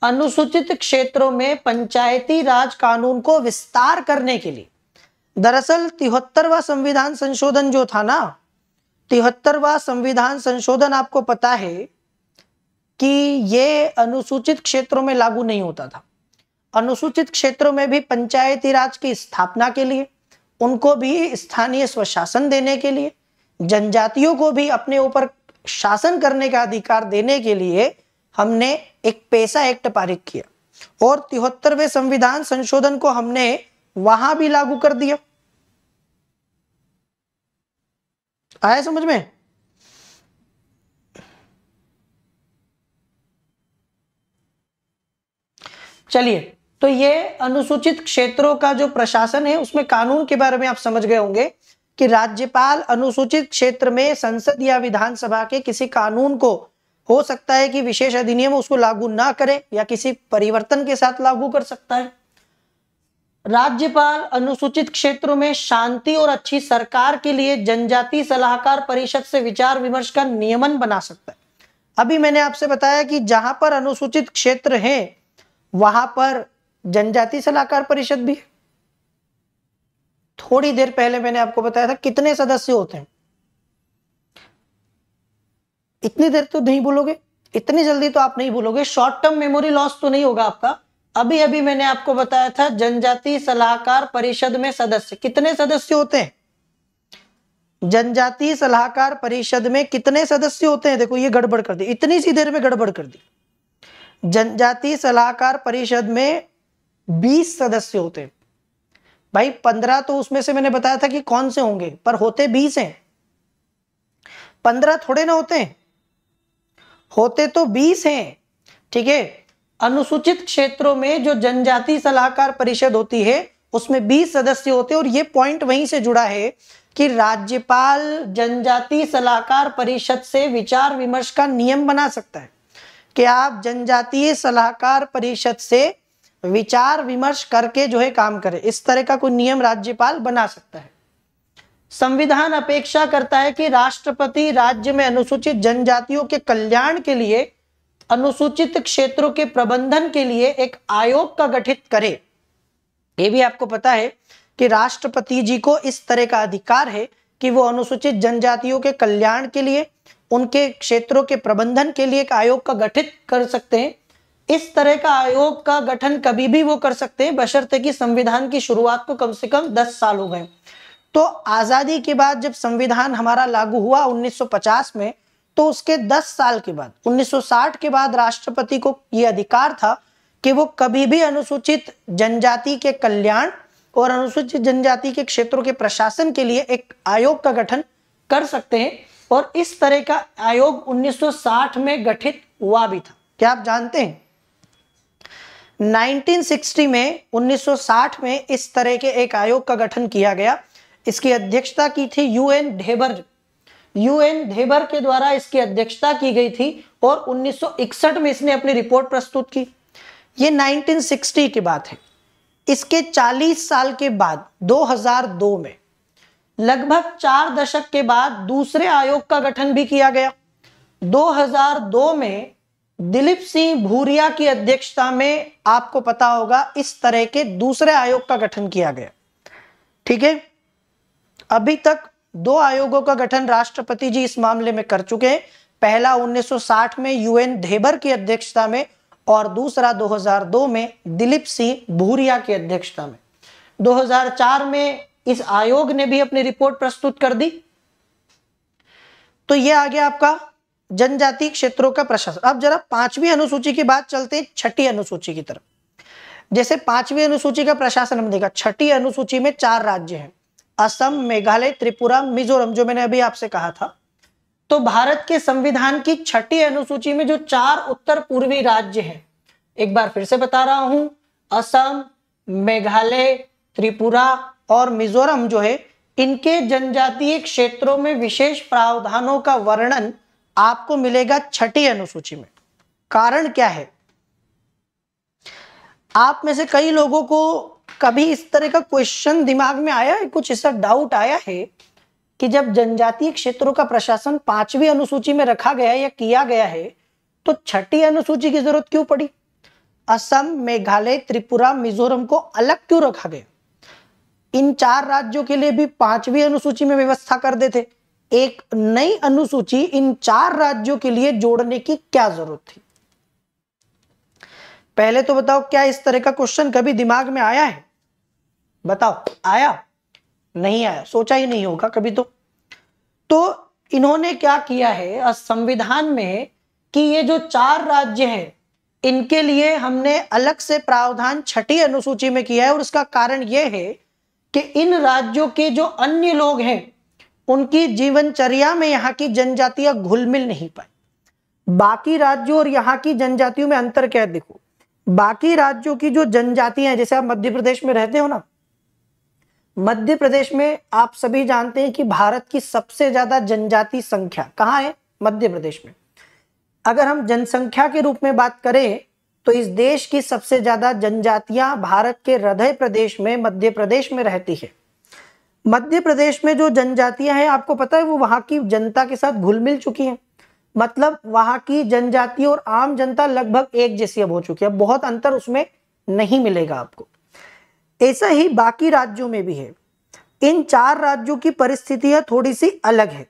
अनुसूचित क्षेत्रों में पंचायती राज कानून को विस्तार करने के लिए दरअसल तिहत्तरवा संविधान संशोधन जो था ना तिहत्तरवा संविधान संशोधन आपको पता है कि ये अनुसूचित क्षेत्रों में लागू नहीं होता था अनुसूचित क्षेत्रों में भी पंचायती राज की स्थापना के लिए उनको भी स्थानीय स्वशासन देने के लिए जनजातियों को भी अपने ऊपर शासन करने का अधिकार देने के लिए हमने एक पैसा एक्ट पारित किया और तिहत्तरवे संविधान संशोधन को हमने वहां भी लागू कर दिया आया समझ में चलिए तो ये अनुसूचित क्षेत्रों का जो प्रशासन है उसमें कानून के बारे में आप समझ गए होंगे कि राज्यपाल अनुसूचित क्षेत्र में संसद या विधानसभा के किसी कानून को हो सकता है कि विशेष अधिनियम उसको लागू ना करे या किसी परिवर्तन के साथ लागू कर सकता है राज्यपाल अनुसूचित क्षेत्रों में शांति और अच्छी सरकार के लिए जनजाति सलाहकार परिषद से विचार विमर्श का नियमन बना सकता है अभी मैंने आपसे बताया कि जहां पर अनुसूचित क्षेत्र है वहां पर जनजाति सलाहकार परिषद भी थोड़ी देर पहले मैंने आपको बताया था कितने सदस्य होते हैं इतनी देर तो नहीं भूलोगे इतनी जल्दी तो आप नहीं भूलोगे शॉर्ट टर्म मेमोरी लॉस तो नहीं होगा आपका अभी अभी मैंने आपको बताया था जनजाति सलाहकार परिषद में सदस्य कितने सदस्य होते हैं जनजाति सलाहकार परिषद में कितने सदस्य होते हैं देखो ये गड़बड़ कर दी इतनी सी देर में गड़बड़ कर दी जनजाति सलाहकार परिषद में 20 सदस्य होते हैं भाई 15 तो उसमें से मैंने बताया था कि कौन से होंगे पर होते 20 हैं 15 थोड़े ना होते हैं होते तो बीस हैं ठीक है अनुसूचित क्षेत्रों में जो जनजाति सलाहकार परिषद होती है उसमें 20 सदस्य होते हैं और ये पॉइंट वहीं से जुड़ा है कि राज्यपाल जनजाति सलाहकार परिषद से विचार विमर्श का नियम बना सकता है कि आप जनजातीय सलाहकार परिषद से विचार विमर्श करके जो है काम करें इस तरह का कोई नियम राज्यपाल बना सकता है संविधान अपेक्षा करता है कि राष्ट्रपति राज्य में अनुसूचित जनजातियों के कल्याण के लिए अनुसूचित क्षेत्रों के प्रबंधन के लिए एक आयोग का गठित करे ये भी आपको पता है कि राष्ट्रपति जी को इस तरह का अधिकार है कि वो अनुसूचित जनजातियों के कल्याण के लिए उनके क्षेत्रों के प्रबंधन के लिए एक आयोग का गठित कर सकते हैं इस तरह का आयोग का गठन कभी भी वो कर सकते हैं बशर्ते कि संविधान की शुरुआत को कम से कम दस साल हो गए तो आज़ादी के बाद जब संविधान हमारा लागू हुआ 1950 में तो उसके 10 साल के बाद 1960 के बाद राष्ट्रपति को यह अधिकार था कि वो कभी भी अनुसूचित जनजाति के कल्याण और अनुसूचित जनजाति के क्षेत्रों के प्रशासन के लिए एक आयोग का गठन कर सकते हैं और इस तरह का आयोग 1960 में गठित हुआ भी था क्या आप जानते हैं 1960 में 1960 में इस तरह के एक आयोग का गठन किया गया इसकी अध्यक्षता की थी यूएन ढेबर यूएन ढेबर के द्वारा इसकी अध्यक्षता की गई थी और 1961 में इसने अपनी रिपोर्ट प्रस्तुत की ये 1960 की बात है इसके 40 साल के बाद 2002 में लगभग चार दशक के बाद दूसरे आयोग का गठन भी किया गया 2002 में दिलीप सिंह भूरिया की अध्यक्षता में आपको पता होगा इस तरह के दूसरे आयोग का गठन किया गया ठीक है अभी तक दो आयोगों का गठन राष्ट्रपति जी इस मामले में कर चुके हैं पहला 1960 में यूएन धेबर की अध्यक्षता में और दूसरा 2002 में दिलीप सिंह भूरिया की अध्यक्षता में 2004 में इस आयोग ने भी अपनी रिपोर्ट प्रस्तुत कर दी तो यह आ गया आपका जनजाति क्षेत्रों का प्रशासन अब जरा पांचवी अनुसूची की बात चलते हैं छठी अनुसूची की तरफ जैसे पांचवी अनुसूची का प्रशासन हम देखा छठी अनुसूची में चार राज्य हैं असम मेघालय त्रिपुरा मिजोरम जो मैंने अभी आपसे कहा था तो भारत के संविधान की छठी अनुसूची में जो चार उत्तर पूर्वी राज्य हैं एक बार फिर से बता रहा हूं असम मेघालय त्रिपुरा और मिजोरम जो है इनके जनजातीय क्षेत्रों में विशेष प्रावधानों का वर्णन आपको मिलेगा छठी अनुसूची में कारण क्या है आप में से कई लोगों को कभी इस तरह का क्वेश्चन दिमाग में आया है कुछ ऐसा डाउट आया है कि जब जनजातीय क्षेत्रों का प्रशासन पांचवी अनुसूची में रखा गया या किया गया है तो छठी अनुसूची की जरूरत क्यों पड़ी असम मेघालय त्रिपुरा मिजोरम को अलग क्यों रखा गया इन चार राज्यों के लिए भी पांचवी अनुसूची में व्यवस्था कर देते एक नई अनुसूची इन चार राज्यों के लिए जोड़ने की क्या जरूरत थी पहले तो बताओ क्या इस तरह का क्वेश्चन कभी दिमाग में आया है बताओ आया नहीं आया सोचा ही नहीं होगा कभी तो तो इन्होंने क्या किया है संविधान में कि ये जो चार राज्य हैं इनके लिए हमने अलग से प्रावधान छठी अनुसूची में किया है और उसका कारण यह है कि इन राज्यों के जो अन्य लोग हैं उनकी जीवनचर्या में यहाँ की जनजातियां घुलमिल नहीं पाए बाकी राज्यों और यहाँ की जनजातियों में अंतर क्या है देखो बाकी राज्यों की जो जनजातियां जैसे आप मध्य प्रदेश में रहते हो ना मध्य प्रदेश में आप सभी जानते हैं कि भारत की सबसे ज्यादा जनजाति संख्या कहाँ है मध्य प्रदेश में अगर हम जनसंख्या के रूप में बात करें तो इस देश की सबसे ज्यादा जनजातियां भारत के हृदय प्रदेश में मध्य प्रदेश में रहती है मध्य प्रदेश में जो जनजातियां हैं आपको पता है वो वहां की जनता के साथ घुल मिल चुकी हैं मतलब वहां की जनजाति और आम जनता लगभग एक जैसी अब हो चुकी है बहुत अंतर उसमें नहीं मिलेगा आपको ऐसा ही बाकी राज्यों में भी है इन चार राज्यों की परिस्थितियां थोड़ी सी अलग है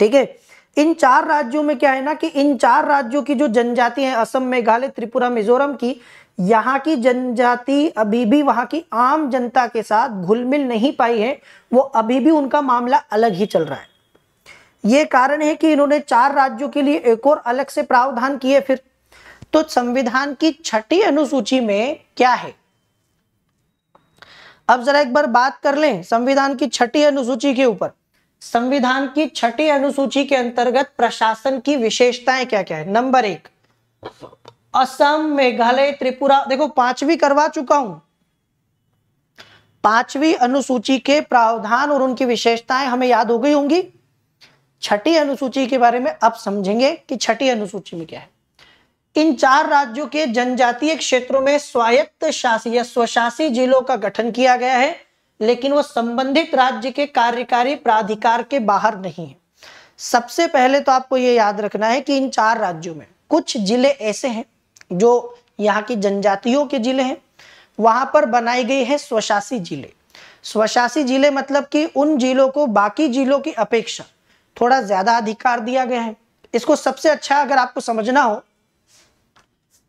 ठीक है इन चार राज्यों में क्या है ना कि इन चार राज्यों की जो जनजाति है असम मेघालय त्रिपुरा मिजोरम की यहाँ की जनजाति अभी भी वहां की आम जनता के साथ घुलमिल नहीं पाई है वो अभी भी उनका मामला अलग ही चल रहा है ये कारण है कि इन्होंने चार राज्यों के लिए एक और अलग से प्रावधान किए फिर तो संविधान की छठी अनुसूची में क्या है अब जरा एक बार बात कर लें संविधान की छठी अनुसूची के ऊपर संविधान की छठी अनुसूची के अंतर्गत प्रशासन की विशेषताएं क्या क्या है नंबर एक असम मेघालय त्रिपुरा देखो पांचवी करवा चुका हूं पांचवी अनुसूची के प्रावधान और उनकी विशेषताएं हमें याद हो गई होंगी छठी अनुसूची के बारे में अब समझेंगे कि छठी अनुसूची में क्या है इन चार राज्यों के जनजातीय क्षेत्रों में स्वायत्त शासी या स्वशासी जिलों का गठन किया गया है लेकिन वो संबंधित राज्य के कार्यकारी प्राधिकार के बाहर नहीं है सबसे पहले तो आपको ये याद रखना है कि इन चार राज्यों में कुछ जिले ऐसे हैं जो यहाँ की जनजातियों के जिले हैं वहां पर बनाई गई है स्वशासी जिले स्वशासी जिले मतलब कि उन जिलों को बाकी जिलों की अपेक्षा थोड़ा ज्यादा अधिकार दिया गया है इसको सबसे अच्छा अगर आपको समझना हो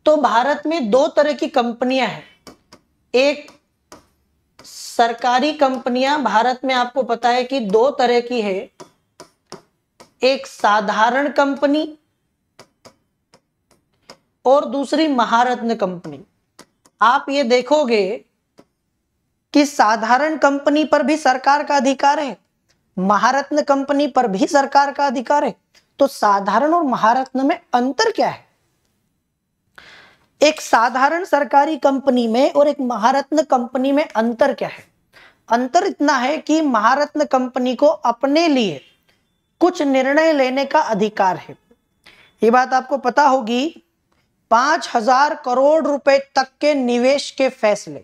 तो भारत में दो तरह की कंपनियां हैं एक सरकारी कंपनियां भारत में आपको पता है कि दो तरह की है एक साधारण कंपनी और दूसरी महारत्न कंपनी आप ये देखोगे कि साधारण कंपनी पर भी सरकार का अधिकार है महारत्न कंपनी पर भी सरकार का अधिकार है तो साधारण और महारत्न में अंतर क्या है एक साधारण सरकारी कंपनी में और एक महारत्न कंपनी में अंतर क्या है अंतर इतना है कि महारत्न कंपनी को अपने लिए कुछ निर्णय लेने का अधिकार है ये बात आपको पता होगी पांच हजार करोड़ रुपए तक के निवेश के फैसले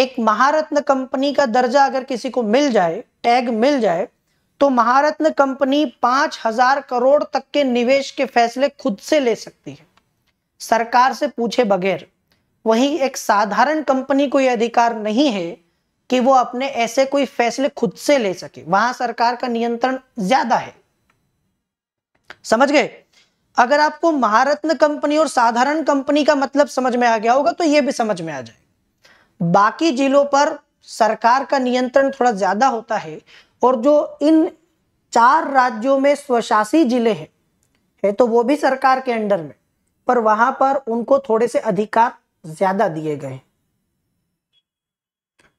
एक महारत्न कंपनी का दर्जा अगर किसी को मिल जाए टैग मिल जाए तो महारत्न कंपनी पांच हजार करोड़ तक के निवेश के फैसले खुद से ले सकती है सरकार से पूछे बगैर वहीं एक साधारण कंपनी को यह अधिकार नहीं है कि वो अपने ऐसे कोई फैसले खुद से ले सके वहां सरकार का नियंत्रण ज्यादा है समझ गए अगर आपको महारत्न कंपनी और साधारण कंपनी का मतलब समझ में आ गया होगा तो यह भी समझ में आ जाए बाकी जिलों पर सरकार का नियंत्रण थोड़ा ज्यादा होता है और जो इन चार राज्यों में स्वशासी जिले हैं है तो वो भी सरकार के अंडर में पर वहां पर उनको थोड़े से अधिकार ज्यादा दिए गए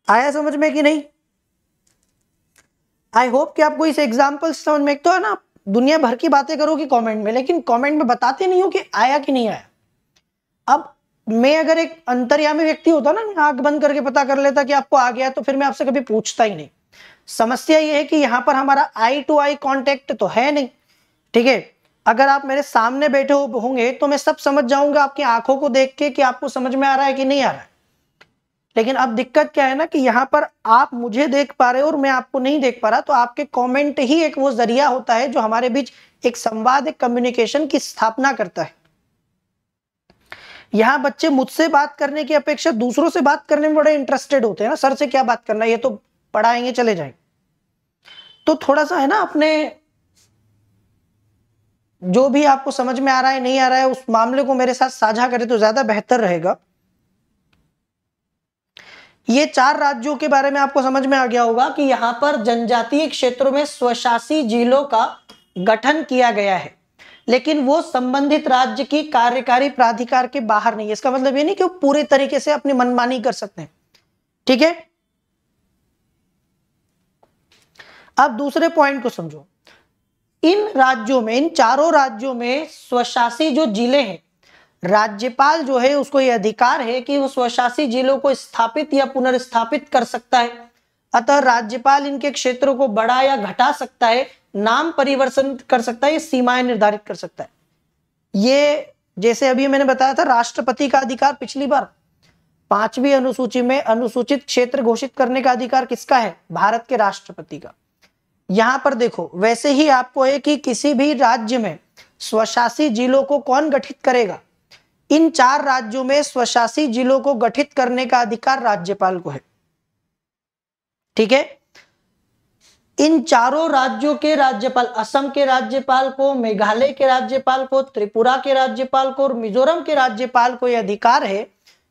आया समझ में कि नहीं आई होप कि आपको इस एग्जाम्पल समझ में तो है ना दुनिया भर की बातें करोगी कमेंट में लेकिन कमेंट में बताते नहीं हो कि आया कि नहीं आया अब मैं अगर एक अंतर्यामी व्यक्ति होता ना मैं आंख बंद करके पता कर लेता कि आपको आ गया तो फिर मैं आपसे कभी पूछता ही नहीं समस्या ये है कि यहाँ पर हमारा आई टू आई कॉन्टेक्ट तो है नहीं ठीक है अगर आप मेरे सामने बैठे हो होंगे तो मैं सब समझ जाऊंगा आपकी आंखों को देख के कि आपको समझ में आ रहा है कि नहीं आ रहा है लेकिन अब दिक्कत क्या है ना कि यहाँ पर आप मुझे देख पा रहे हो और मैं आपको नहीं देख पा रहा तो आपके कमेंट ही एक वो जरिया होता है जो हमारे बीच एक संवाद एक कम्युनिकेशन की स्थापना करता है यहाँ बच्चे मुझसे बात करने की अपेक्षा दूसरों से बात करने में बड़े इंटरेस्टेड होते हैं ना सर से क्या बात करना ये तो पढ़ाएंगे चले जाएंगे तो थोड़ा सा है ना अपने जो भी आपको समझ में आ रहा है नहीं आ रहा है उस मामले को मेरे साथ साझा करें तो ज्यादा बेहतर रहेगा ये चार राज्यों के बारे में आपको समझ में आ गया होगा कि यहां पर जनजातीय क्षेत्रों में स्वशासी जिलों का गठन किया गया है लेकिन वो संबंधित राज्य की कार्यकारी प्राधिकार के बाहर नहीं है इसका मतलब ये नहीं कि वो पूरे तरीके से अपनी मनमानी कर सकते हैं ठीक है अब दूसरे पॉइंट को समझो इन राज्यों में इन चारों राज्यों में स्वशासी जो जिले हैं राज्यपाल जो है उसको यह अधिकार है कि वो स्वशासी जिलों को स्थापित या पुनर्स्थापित कर सकता है अतः राज्यपाल इनके क्षेत्रों को बढ़ा या घटा सकता है नाम परिवर्तन कर सकता है सीमाएं निर्धारित कर सकता है ये जैसे अभी मैंने बताया था राष्ट्रपति का अधिकार पिछली बार पांचवी अनुसूची में अनुसूचित क्षेत्र घोषित करने का अधिकार किसका है भारत के राष्ट्रपति का यहां पर देखो वैसे ही आपको है कि किसी भी राज्य में स्वशासी जिलों को कौन गठित करेगा इन चार राज्यों में स्वशासी जिलों को गठित करने का अधिकार राज्यपाल को है ठीक है इन चारों राज्यों के राज्यपाल असम के राज्यपाल को मेघालय के राज्यपाल को त्रिपुरा के राज्यपाल को और मिजोरम के राज्यपाल को यह अधिकार है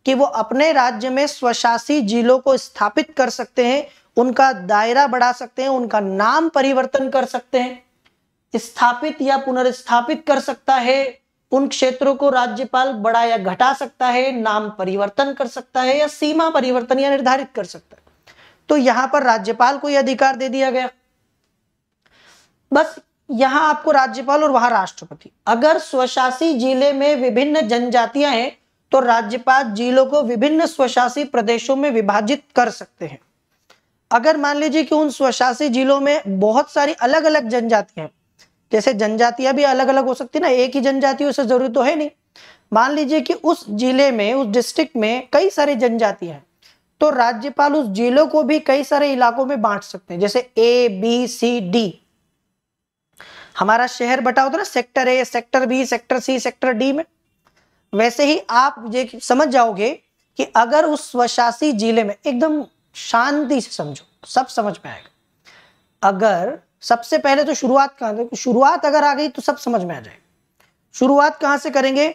कि वो अपने राज्य में स्वशासी जिलों को स्थापित कर सकते हैं उनका दायरा बढ़ा सकते हैं उनका नाम परिवर्तन कर सकते हैं स्थापित या पुनर्स्थापित कर सकता है उन क्षेत्रों को राज्यपाल बड़ा या घटा सकता है नाम परिवर्तन कर सकता है या सीमा परिवर्तन या निर्धारित कर सकता है तो यहां पर राज्यपाल को यह अधिकार दे दिया गया बस यहाँ आपको राज्यपाल और वहां राष्ट्रपति अगर स्वशासी जिले में विभिन्न जनजातियां हैं तो राज्यपाल जिलों को विभिन्न स्वशासी प्रदेशों में विभाजित कर सकते हैं अगर मान लीजिए कि उन स्वशासी जिलों में बहुत सारी अलग अलग जनजातियां हैं जैसे जनजातियां भी अलग अलग हो सकती है ना एक ही जनजाति से जरूरी तो है नहीं मान लीजिए कि उस जिले में उस डिस्ट्रिक्ट में कई सारी जनजातियां हैं तो राज्यपाल उस जिलों को भी कई सारे इलाकों में बांट सकते हैं जैसे ए बी सी डी हमारा शहर बटा होता है ना sector A sector B sector C sector D में वैसे ही आप ये समझ जाओगे कि अगर उस स्वशासी जिले में एकदम शांति से समझो सब समझ में आएगा अगर सबसे पहले तो शुरुआत से शुरुआत अगर आ गई तो सब समझ में आ जाए शुरुआत कहाँ से करेंगे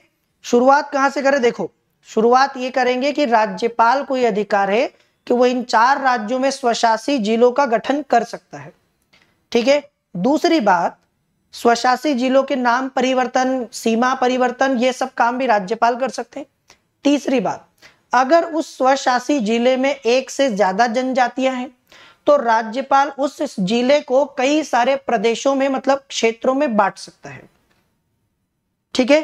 शुरुआत कहाँ से करें देखो शुरुआत ये करेंगे कि राज्यपाल को यह अधिकार है कि वो इन चार राज्यों में स्वशासी जिलों का गठन कर सकता है ठीक है दूसरी बात स्वशासी जिलों के नाम परिवर्तन सीमा परिवर्तन ये सब काम भी राज्यपाल कर सकते हैं तीसरी बात अगर उस स्वशासी जिले में एक से ज्यादा जनजातियां हैं तो राज्यपाल उस जिले को कई सारे प्रदेशों में मतलब क्षेत्रों में बांट सकता है ठीक है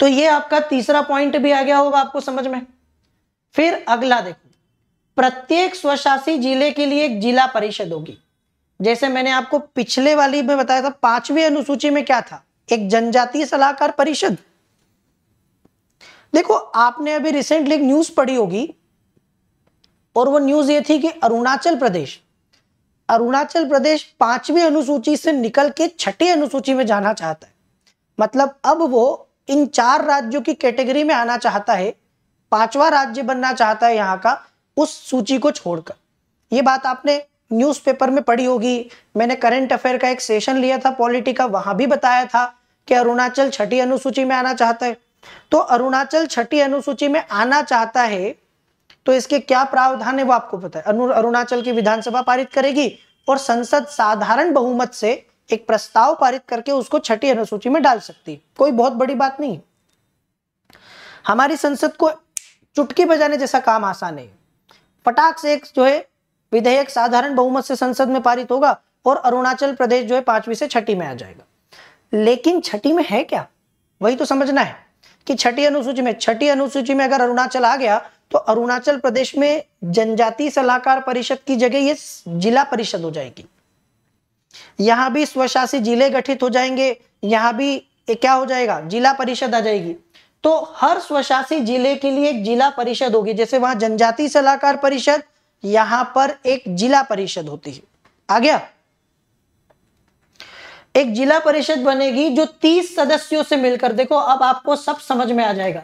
तो ये आपका तीसरा पॉइंट भी आ गया होगा आपको समझ में फिर अगला देखो प्रत्येक स्वशासी जिले के लिए एक जिला परिषद होगी जैसे मैंने आपको पिछले वाली में बताया था पांचवी अनुसूची में क्या था एक जनजातीय सलाहकार परिषद देखो आपने अभी रिसेंटली न्यूज पढ़ी होगी और वो न्यूज ये थी कि अरुणाचल प्रदेश अरुणाचल प्रदेश पांचवी अनुसूची से निकल के छठी अनुसूची में जाना चाहता है मतलब अब वो इन चार राज्यों की कैटेगरी में आना चाहता है पांचवा राज्य बनना चाहता है यहाँ का उस सूची को छोड़कर ये बात आपने न्यूज़पेपर में पढ़ी होगी मैंने करंट अफेयर का एक सेशन लिया था पॉलिटी का वहां भी बताया था कि अरुणाचल छठी अनुसूची में आना चाहता है तो अरुणाचल छठी अनुसूची में आना चाहता है तो इसके क्या प्रावधान है वो आपको पता है अरुणाचल की विधानसभा पारित करेगी और संसद साधारण बहुमत से एक प्रस्ताव पारित करके उसको छठी अनुसूची में डाल सकती है कोई बहुत बड़ी बात नहीं हमारी संसद को चुटकी बजाने जैसा काम आसान है फटाक से एक जो है विधेयक साधारण बहुमत से संसद में पारित होगा और अरुणाचल प्रदेश जो है पांचवी से छठी में आ जाएगा लेकिन छठी में है क्या वही तो समझना है कि छठी अनुसूची में छठी अनुसूची में अगर अरुणाचल आ गया तो अरुणाचल प्रदेश में जनजाति सलाहकार परिषद की जगह ये जिला परिषद हो जाएगी यहां भी स्वशासी जिले गठित हो जाएंगे यहां भी क्या हो जाएगा जिला परिषद आ जाएगी तो हर स्वशासी जिले के लिए एक जिला परिषद होगी जैसे वहां जनजाति सलाहकार परिषद यहां पर एक जिला परिषद होती है आ गया एक जिला परिषद बनेगी जो तीस सदस्यों से मिलकर देखो अब आपको सब समझ में आ जाएगा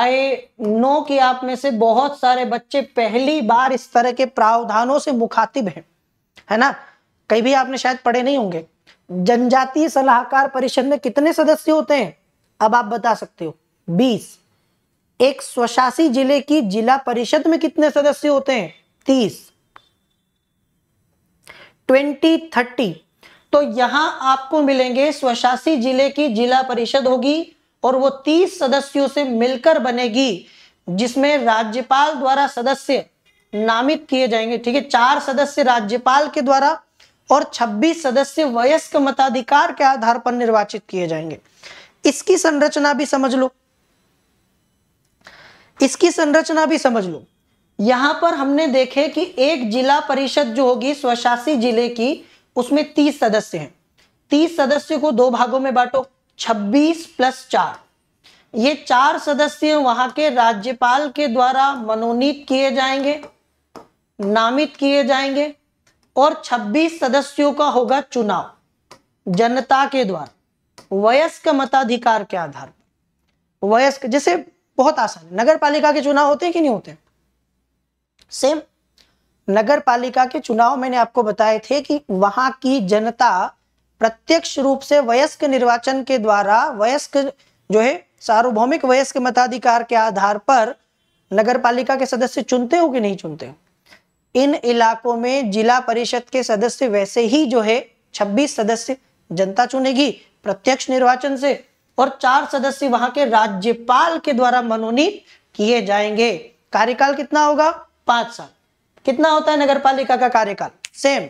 आई नो कि आप में से बहुत सारे बच्चे पहली बार इस तरह के प्रावधानों से मुखातिब हैं है ना कहीं भी आपने शायद पढ़े नहीं होंगे जनजातीय सलाहकार परिषद में कितने सदस्य होते हैं अब आप बता सकते हो बीस एक स्वशासी जिले की जिला परिषद में कितने सदस्य होते हैं तीस ट्वेंटी थर्टी तो यहां आपको मिलेंगे स्वशासी जिले की जिला परिषद होगी और वो तीस सदस्यों से मिलकर बनेगी जिसमें राज्यपाल द्वारा सदस्य नामित किए जाएंगे ठीक है चार सदस्य राज्यपाल के द्वारा और 26 सदस्य वयस्क मताधिकार के आधार पर निर्वाचित किए जाएंगे इसकी संरचना भी समझ लो इसकी संरचना भी समझ लो यहां पर हमने देखे कि एक जिला परिषद जो होगी स्वशासी जिले की उसमें तीस सदस्य हैं तीस सदस्य को दो भागों में बांटो छब्बीस प्लस चार ये चार सदस्य वहां के राज्यपाल के द्वारा मनोनीत किए जाएंगे नामित किए जाएंगे और 26 सदस्यों का होगा चुनाव जनता के द्वारा वयस्क मताधिकार के आधार पर वयस्क जैसे बहुत आसान है नगर पालिका के चुनाव होते हैं कि नहीं होते सेम नगर पालिका के चुनाव मैंने आपको बताए थे कि वहां की जनता प्रत्यक्ष रूप से वयस्क निर्वाचन के द्वारा वयस्क जो है सार्वभौमिक वयस्क मताधिकार के आधार पर नगर पालिका के सदस्य चुनते हो कि नहीं चुनते इन इलाकों में जिला परिषद के सदस्य वैसे ही जो है 26 सदस्य जनता चुनेगी प्रत्यक्ष निर्वाचन से और चार सदस्य वहां के राज्यपाल के द्वारा मनोनीत किए जाएंगे कार्यकाल कितना होगा पांच साल कितना होता है नगर पालिका का कार्यकाल सेम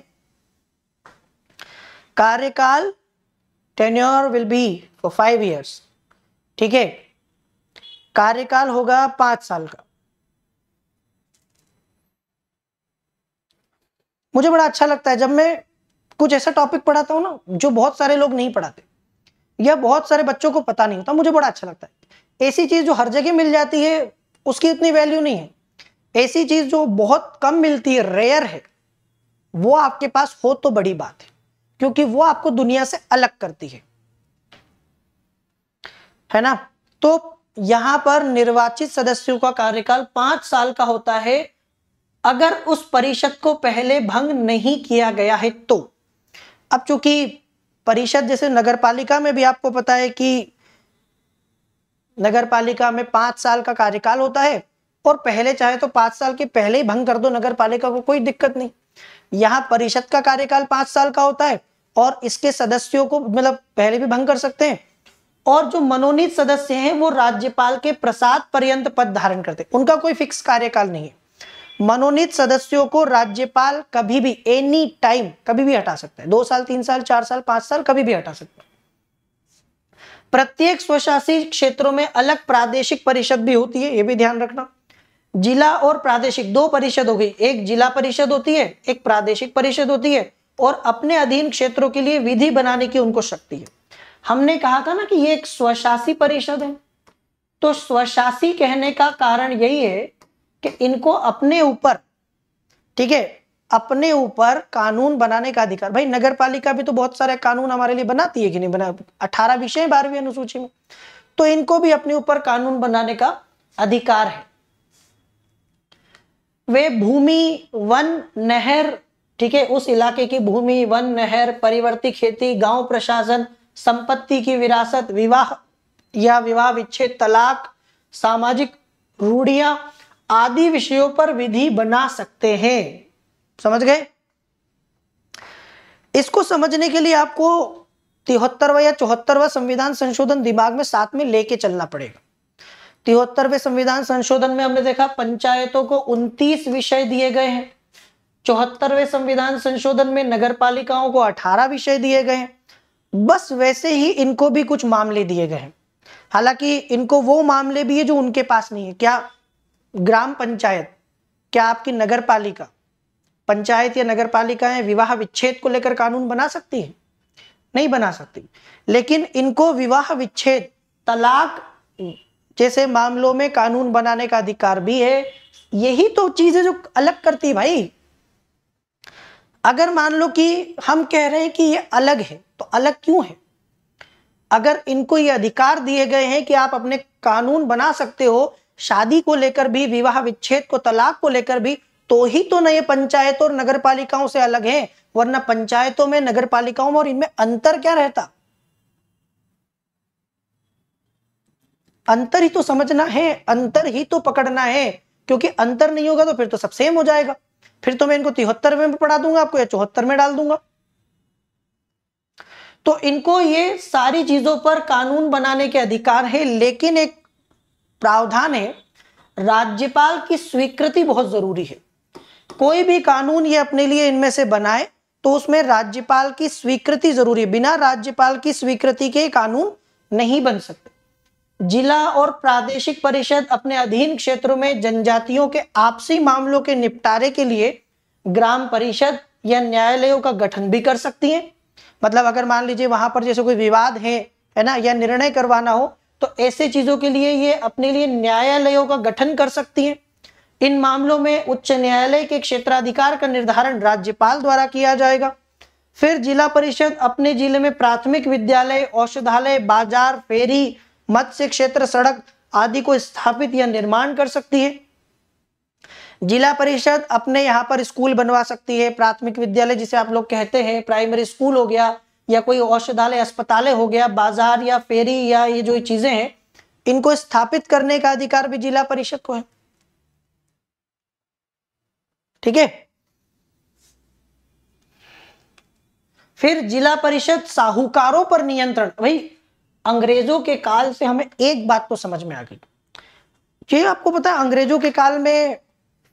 कार्यकाल tenure will be for five years ठीक है कार्यकाल होगा पांच साल का मुझे बड़ा अच्छा लगता है जब मैं कुछ ऐसा टॉपिक पढ़ाता हूं ना जो बहुत सारे लोग नहीं पढ़ाते यह बहुत सारे बच्चों को पता नहीं होता मुझे बड़ा अच्छा लगता है ऐसी चीज़ जो हर जगह मिल जाती है उसकी इतनी वैल्यू नहीं है ऐसी चीज़ जो बहुत कम मिलती है रेयर है वो आपके पास हो तो बड़ी बात है क्योंकि वो आपको दुनिया से अलग करती है है ना तो यहां पर निर्वाचित सदस्यों का कार्यकाल पांच साल का होता है अगर उस परिषद को पहले भंग नहीं किया गया है तो अब चूंकि परिषद जैसे नगर पालिका में भी आपको पता है कि नगर पालिका में पांच साल का कार्यकाल होता है और पहले चाहे तो पांच साल के पहले ही भंग कर दो नगर पालिका को कोई दिक्कत नहीं यहाँ परिषद का कार्यकाल पांच साल का होता है और इसके सदस्यों को मतलब पहले भी भंग कर सकते हैं और जो मनोनीत सदस्य हैं वो राज्यपाल के प्रसाद पर्यंत पद धारण करते हैं उनका कोई फिक्स कार्यकाल नहीं है मनोनीत सदस्यों को राज्यपाल कभी भी एनी टाइम कभी भी हटा सकता है दो साल तीन साल चार साल पांच साल कभी भी हटा सकता है प्रत्येक स्वशासित क्षेत्रों में अलग प्रादेशिक परिषद भी होती है ये भी ध्यान रखना जिला और प्रादेशिक दो परिषद हो गई एक जिला परिषद होती है एक प्रादेशिक परिषद होती है और अपने अधीन क्षेत्रों के लिए विधि बनाने की उनको शक्ति है हमने कहा था ना कि ये एक स्वशासी परिषद है तो स्वशासी कहने का कारण यही है कि इनको अपने ऊपर ठीक है अपने ऊपर कानून बनाने का अधिकार भाई नगर पालिका भी तो बहुत सारे कानून हमारे लिए बनाती है कि नहीं बना अठारह विषय बारहवीं अनुसूची में तो इनको भी अपने ऊपर कानून बनाने का अधिकार है वे भूमि वन नहर ठीक है उस इलाके की भूमि वन नहर परिवर्ती खेती गांव प्रशासन संपत्ति की विरासत विवाह या विवाह विच्छेद तलाक सामाजिक रूढ़िया आदि विषयों पर विधि बना सकते हैं समझ गए इसको समझने के लिए आपको तिहत्तरवा या चौहत्तरवा संविधान संशोधन दिमाग में साथ में लेके चलना पड़ेगा तिहत्तरवे संविधान संशोधन में हमने देखा पंचायतों को उनतीस विषय दिए गए हैं चौहत्तरवे संविधान संशोधन में नगर पालिकाओं को अठारह विषय दिए गए हैं बस वैसे ही इनको भी कुछ मामले दिए गए हैं हालांकि इनको वो मामले भी है जो उनके पास नहीं है क्या ग्राम पंचायत क्या आपकी नगर पालिका पंचायत या नगर पालिकाएं विवाह विच्छेद को लेकर कानून बना सकती हैं नहीं बना सकती लेकिन इनको विवाह विच्छेद तलाक जैसे मामलों में कानून बनाने का अधिकार भी है यही तो चीज है जो अलग करती भाई अगर मान लो कि हम कह रहे हैं कि ये अलग है तो अलग क्यों है अगर इनको ये अधिकार दिए गए हैं कि आप अपने कानून बना सकते हो शादी को लेकर भी विवाह विच्छेद को तलाक को लेकर भी तो ही तो नए पंचायतों और नगर पालिकाओं से अलग है वरना पंचायतों में नगर पालिकाओं में और इनमें अंतर क्या रहता अंतर ही तो समझना है अंतर ही तो पकड़ना है क्योंकि अंतर नहीं होगा तो फिर तो सब सेम हो जाएगा फिर तो मैं इनको तिहत्तर में पढ़ा दूंगा आपको या चौहत्तर में डाल दूंगा तो इनको ये सारी चीजों पर कानून बनाने के अधिकार है लेकिन एक प्रावधान है राज्यपाल की स्वीकृति बहुत जरूरी है कोई भी कानून ये अपने लिए इनमें से बनाए तो उसमें राज्यपाल की स्वीकृति जरूरी है बिना राज्यपाल की स्वीकृति के कानून नहीं बन सकते जिला और प्रादेशिक परिषद अपने अधीन क्षेत्रों में जनजातियों के आपसी मामलों के निपटारे के लिए ग्राम परिषद या न्यायालयों का गठन भी कर सकती हैं मतलब अगर मान लीजिए वहां पर जैसे कोई विवाद है है ना या निर्णय करवाना हो तो ऐसे चीजों के लिए ये अपने लिए न्यायालयों का गठन कर सकती है इन मामलों में उच्च न्यायालय के क्षेत्राधिकार का निर्धारण राज्यपाल द्वारा किया जाएगा फिर जिला परिषद अपने जिले में प्राथमिक विद्यालय औषधालय बाजार फेरी मत्स्य क्षेत्र सड़क आदि को स्थापित या निर्माण कर सकती है जिला परिषद अपने यहाँ पर स्कूल बनवा सकती है प्राथमिक विद्यालय जिसे आप लोग कहते हैं प्राइमरी स्कूल हो गया या कोई औषधालय अस्पतालय हो गया बाजार या फेरी या ये जो चीजें हैं इनको स्थापित करने का अधिकार भी जिला परिषद को है ठीक है फिर जिला परिषद साहूकारों पर नियंत्रण भाई अंग्रेजों के काल से हमें एक बात तो समझ में आ गई ये आपको पता है अंग्रेजों के काल में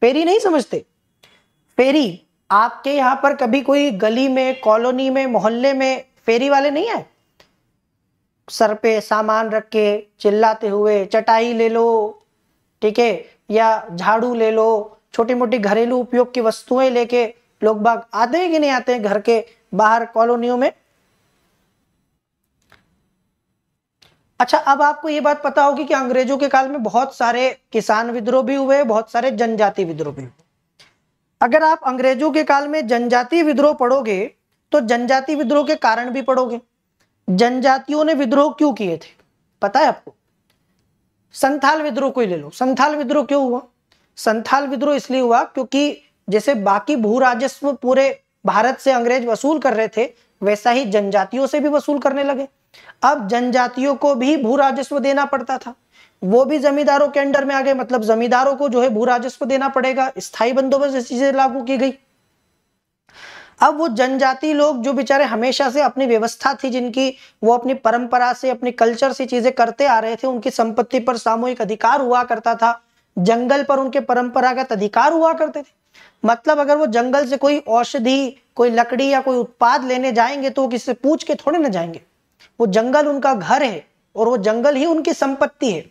फेरी नहीं समझते फेरी आपके यहां पर कभी कोई गली में कॉलोनी में मोहल्ले में फेरी वाले नहीं आए सर पे सामान रख के चिल्लाते हुए चटाई ले लो ठीक है या झाड़ू ले लो छोटी मोटी घरेलू उपयोग की वस्तुएं लेके लोग बाग आते हैं कि नहीं आते हैं घर के बाहर कॉलोनियों में अच्छा अब आपको ये बात पता होगी कि अंग्रेजों के काल में बहुत सारे किसान विद्रोह भी हुए बहुत सारे जनजाति विद्रोह भी हुए अगर आप अंग्रेजों के काल में जनजाति विद्रोह पढ़ोगे तो जनजाति विद्रोह के कारण भी पढ़ोगे जनजातियों ने विद्रोह क्यों किए थे पता है आपको संथाल विद्रोह को ही ले लो संथाल विद्रोह क्यों हुआ संथाल विद्रोह इसलिए हुआ क्योंकि जैसे बाकी भू राजस्व पूरे भारत से अंग्रेज वसूल कर रहे थे वैसा ही जनजातियों से भी वसूल करने लगे अब जनजातियों को भी भू राजस्व देना पड़ता था वो भी जमींदारों के अंडर में आ गए मतलब जमींदारों को जो है भू राजस्व देना पड़ेगा स्थायी बंदोबस्त जैसी चीजें लागू की गई अब वो जनजाति लोग जो बेचारे हमेशा से अपनी व्यवस्था थी जिनकी वो अपनी परंपरा से अपने कल्चर से चीजें करते आ रहे थे उनकी संपत्ति पर सामूहिक अधिकार हुआ करता था जंगल पर उनके परंपरागत अधिकार हुआ करते थे मतलब अगर वो जंगल से कोई औषधि कोई लकड़ी या कोई उत्पाद लेने जाएंगे तो वो किसी से पूछ के थोड़े ना जाएंगे वो जंगल उनका घर है और वो जंगल ही उनकी संपत्ति है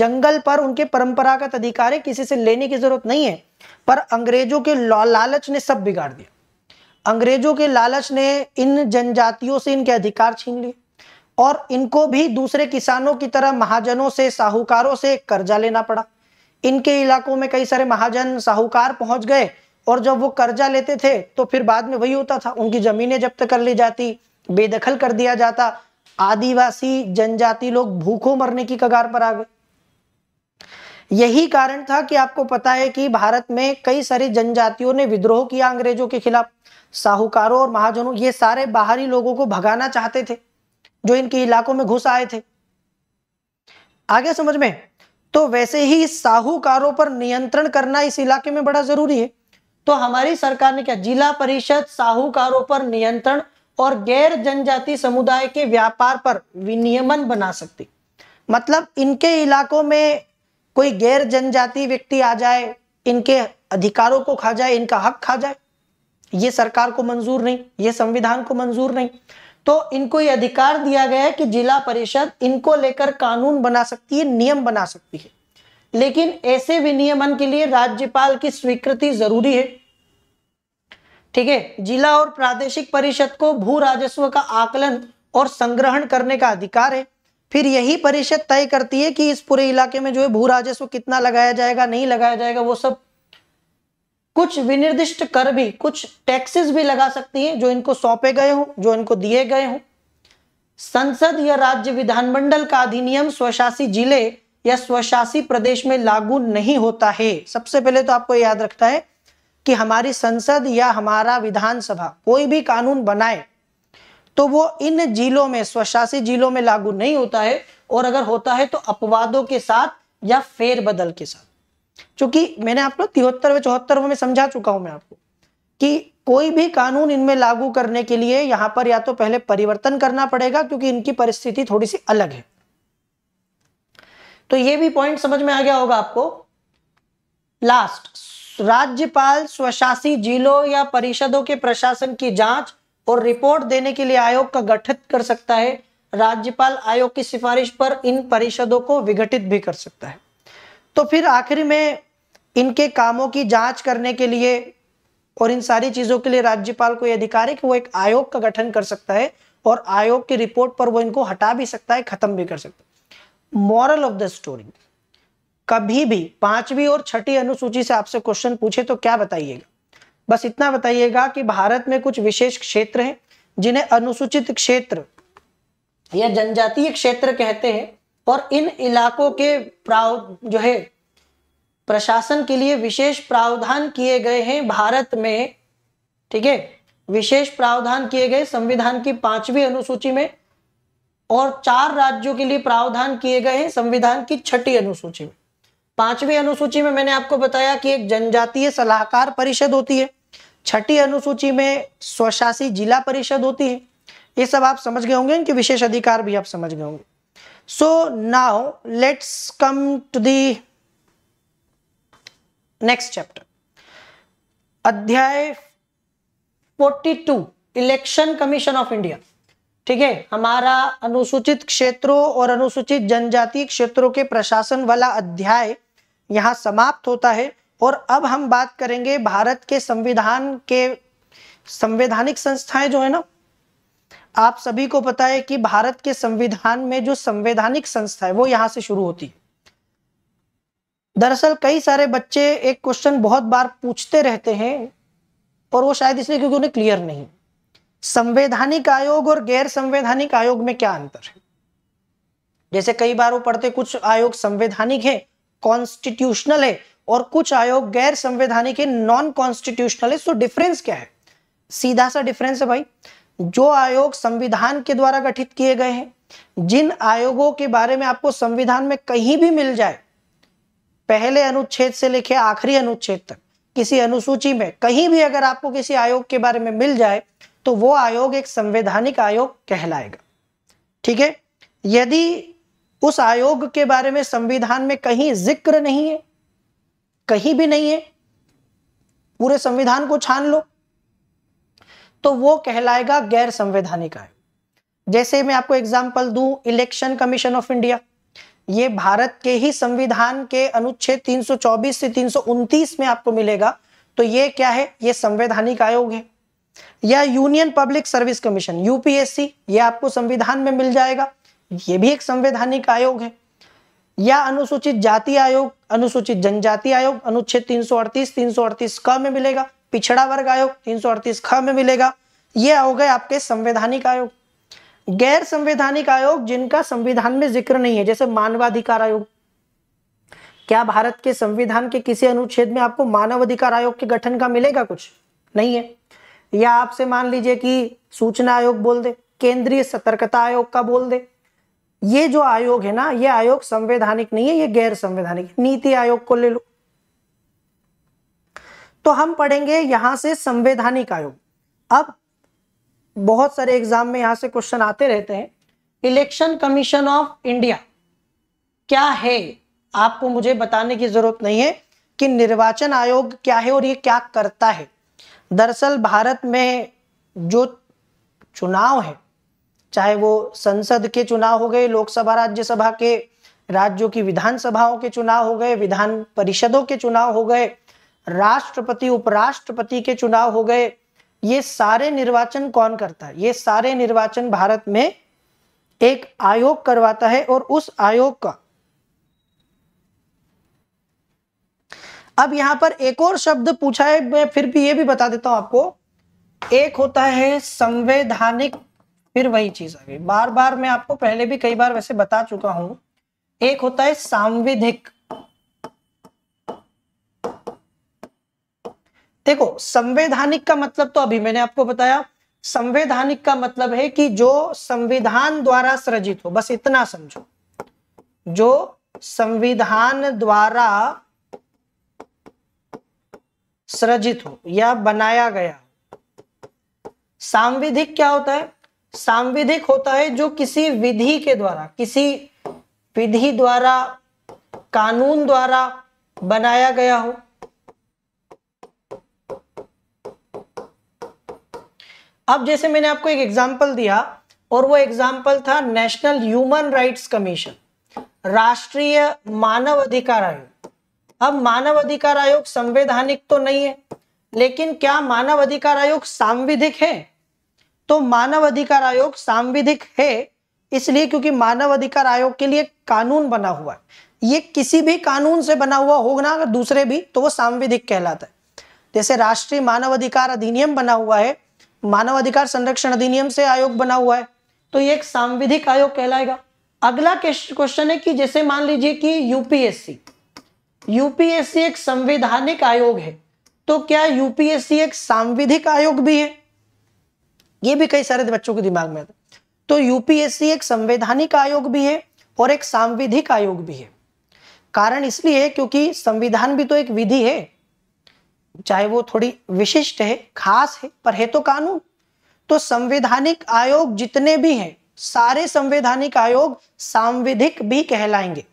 जंगल पर उनके परंपरागत अधिकार है किसी से लेने की जरूरत नहीं है पर अंग्रेजों के लालच ने सब बिगाड़ दिया अंग्रेजों के लालच ने इन जनजातियों से इनके अधिकार छीन लिए और इनको भी दूसरे किसानों की तरह महाजनों से साहूकारों से कर्जा लेना पड़ा इनके इलाकों में कई सारे महाजन साहूकार पहुंच गए और जब वो कर्जा लेते थे तो फिर बाद में वही होता था उनकी जमीनें जब्त कर ली जाती बेदखल कर दिया जाता आदिवासी जनजाति लोग भूखों मरने की कगार पर आ गए यही कारण था कि आपको पता है कि भारत में कई सारी जनजातियों ने विद्रोह किया अंग्रेजों के खिलाफ साहूकारों और महाजनों ये सारे बाहरी लोगों को भगाना चाहते थे जो इनके इलाकों में घुस आए थे आगे समझ में तो वैसे ही साहूकारों पर नियंत्रण करना इस इलाके में बड़ा जरूरी है तो हमारी सरकार ने क्या जिला परिषद साहूकारों पर नियंत्रण और गैर जनजाति समुदाय के व्यापार पर विनियमन बना सकती मतलब इनके इलाकों में कोई गैर जनजाति व्यक्ति आ जाए इनके अधिकारों को खा जाए इनका हक खा जाए ये सरकार को मंजूर नहीं ये संविधान को मंजूर नहीं तो इनको ये अधिकार दिया गया है कि जिला परिषद इनको लेकर कानून बना सकती है नियम बना सकती है लेकिन ऐसे विनियमन के लिए राज्यपाल की स्वीकृति जरूरी है ठीक है जिला और प्रादेशिक परिषद को भू राजस्व का आकलन और संग्रहण करने का अधिकार है फिर यही परिषद तय करती है कि इस पूरे इलाके में जो है भू राजस्व कितना लगाया जाएगा नहीं लगाया जाएगा वो सब कुछ विनिर्दिष्ट कर भी कुछ टैक्सेस भी लगा सकती हैं जो इनको सौंपे गए हों जो इनको दिए गए हों संसद या राज्य विधानमंडल का अधिनियम स्वशासी जिले या स्वशासी प्रदेश में लागू नहीं होता है सबसे पहले तो आपको याद रखता है कि हमारी संसद या हमारा विधानसभा कोई भी कानून बनाए तो वो इन जिलों में स्वशासी जिलों में लागू नहीं होता है और अगर होता है तो अपवादों के साथ या फेरबदल के साथ क्योंकि मैंने आपको तिहत्तर व चौहत्तर में समझा चुका हूं मैं आपको कि कोई भी कानून इनमें लागू करने के लिए यहां पर या तो पहले परिवर्तन करना पड़ेगा क्योंकि इनकी परिस्थिति थोड़ी सी अलग है तो ये भी पॉइंट समझ में आ गया होगा आपको लास्ट राज्यपाल स्वशासी जिलों या परिषदों के प्रशासन की जांच और रिपोर्ट देने के लिए आयोग का गठित कर सकता है राज्यपाल आयोग की सिफारिश पर इन परिषदों को विघटित भी कर सकता है तो फिर आखिर में इनके कामों की जांच करने के लिए और इन सारी चीज़ों के लिए राज्यपाल को यह अधिकार है कि वो एक आयोग का गठन कर सकता है और आयोग की रिपोर्ट पर वो इनको हटा भी सकता है खत्म भी कर सकता है मॉरल ऑफ द स्टोरी कभी भी पांचवी और छठी अनुसूची से आपसे क्वेश्चन पूछे तो क्या बताइएगा बस इतना बताइएगा कि भारत में कुछ विशेष क्षेत्र हैं जिन्हें अनुसूचित क्षेत्र या जनजातीय क्षेत्र कहते हैं और इन इलाकों के प्राव जो है प्रशासन के लिए विशेष प्रावधान किए गए हैं भारत में ठीक है विशेष प्रावधान किए गए संविधान की पांचवी अनुसूची में और चार राज्यों के लिए प्रावधान किए गए हैं संविधान की छठी अनुसूची में पांचवी अनुसूची में मैंने आपको बताया कि एक जनजातीय सलाहकार परिषद होती है छठी अनुसूची में स्वशासी जिला परिषद होती है ये सब आप समझ गए होंगे इनके विशेष अधिकार भी आप समझ गए होंगे so now let's come to the next chapter अध्याय 42 इलेक्शन कमीशन ऑफ इंडिया ठीक है हमारा अनुसूचित क्षेत्रों और अनुसूचित जनजातीय क्षेत्रों के प्रशासन वाला अध्याय यहाँ समाप्त होता है और अब हम बात करेंगे भारत के संविधान के संवैधानिक संस्थाएं जो है ना आप सभी को पता है कि भारत के संविधान में जो संवैधानिक संस्था है वो यहां से शुरू होती है दरअसल कई सारे बच्चे एक क्वेश्चन बहुत बार पूछते रहते हैं और वो शायद इसलिए क्योंकि उन्हें क्लियर नहीं संवैधानिक आयोग और गैर संवैधानिक आयोग में क्या अंतर है जैसे कई बार वो पढ़ते कुछ आयोग संवैधानिक है कॉन्स्टिट्यूशनल है और कुछ आयोग गैर संवैधानिक है नॉन कॉन्स्टिट्यूशनल है सो डिफरेंस क्या है सीधा सा डिफरेंस है भाई जो आयोग संविधान के द्वारा गठित किए गए हैं जिन आयोगों के बारे में आपको संविधान में कहीं भी मिल जाए पहले अनुच्छेद से लेके आखिरी अनुच्छेद तक किसी अनुसूची में कहीं भी अगर आपको किसी आयोग के बारे में मिल जाए तो वो आयोग एक संवैधानिक आयोग कहलाएगा ठीक है यदि उस आयोग के बारे में संविधान में कहीं जिक्र नहीं है कहीं भी नहीं है पूरे संविधान को छान लो तो वो कहलाएगा गैर संवैधानिक आयोग जैसे मैं आपको एग्जाम्पल दूं इलेक्शन कमीशन ऑफ इंडिया ये भारत के ही संविधान के अनुच्छेद 324 से 329 में आपको मिलेगा तो ये क्या है ये संवैधानिक आयोग है या Union Public Service Commission UPSC ये आपको संविधान में मिल जाएगा ये भी एक संवैधानिक आयोग है या अनुसूचित जाति आयोग अनुसूचित जनजाति आयोग अनुच्छेद सौ अड़तीस क में मिलेगा पिछड़ा वर्ग आयोग तीन सौ अड़तीस ख में मिलेगा ये हो गए आपके संवैधानिक आयोग गैर संवैधानिक आयोग जिनका संविधान में जिक्र नहीं है जैसे मानवाधिकार आयोग क्या भारत के संविधान के किसी अनुच्छेद में आपको मानवाधिकार आयोग के गठन का मिलेगा कुछ नहीं है या आपसे मान लीजिए कि सूचना आयोग बोल दे केंद्रीय सतर्कता आयोग का बोल दे ये जो आयोग है ना ये आयोग संवैधानिक नहीं है ये गैर संवैधानिक नीति आयोग को ले लो तो हम पढ़ेंगे यहां से संवैधानिक आयोग अब बहुत सारे एग्जाम में यहां से क्वेश्चन आते रहते हैं इलेक्शन कमीशन ऑफ इंडिया क्या है आपको मुझे बताने की जरूरत नहीं है कि निर्वाचन आयोग क्या है और ये क्या करता है दरअसल भारत में जो चुनाव है चाहे वो संसद के चुनाव हो गए लोकसभा राज्यसभा के राज्यों की विधानसभाओं के चुनाव हो गए विधान परिषदों के चुनाव हो गए राष्ट्रपति उपराष्ट्रपति के चुनाव हो गए ये सारे निर्वाचन कौन करता है ये सारे निर्वाचन भारत में एक आयोग करवाता है और उस आयोग का अब यहां पर एक और शब्द पूछा है मैं फिर भी ये भी बता देता हूं आपको एक होता है संवैधानिक फिर वही चीज आ गई बार बार मैं आपको पहले भी कई बार वैसे बता चुका हूं एक होता है सांविधिक देखो संवैधानिक का मतलब तो अभी मैंने आपको बताया संवैधानिक का मतलब है कि जो संविधान द्वारा सृजित हो बस इतना समझो जो संविधान द्वारा सृजित हो या बनाया गया सांविधिक क्या होता है सांविधिक होता है जो किसी विधि के द्वारा किसी विधि द्वारा कानून द्वारा बनाया गया हो अब जैसे मैंने आपको एक एग्जाम्पल दिया और वो एग्जाम्पल था नेशनल ह्यूमन राइट्स कमीशन राष्ट्रीय मानव अधिकार आयोग अब मानव अधिकार आयोग संवैधानिक तो नहीं है लेकिन क्या मानव अधिकार आयोग सांविधिक है तो मानव अधिकार आयोग सांविधिक है इसलिए क्योंकि मानव अधिकार आयोग के लिए कानून बना हुआ है ये किसी भी कानून से बना हुआ होगा अगर दूसरे भी तो वो सांविधिक कहलाता है जैसे राष्ट्रीय मानव अधिकार अधिनियम बना हुआ है मानवाधिकार संरक्षण अधिनियम से आयोग बना हुआ है तो ये एक सांविधिक आयोग कहलाएगा अगला क्वेश्चन है कि जैसे मान लीजिए कि यूपीएससी यूपीएससी एक संवैधानिक आयोग है तो क्या यूपीएससी एक सांविधिक आयोग भी है ये भी कई सारे बच्चों के दिमाग में आता तो यूपीएससी एक संवैधानिक आयोग भी है और एक सांविधिक आयोग भी है कारण इसलिए क्योंकि संविधान भी तो एक विधि है चाहे वो थोड़ी विशिष्ट है खास है पर है तो कानून तो संवैधानिक आयोग जितने भी हैं सारे संवैधानिक आयोग सांविधिक भी कहलाएंगे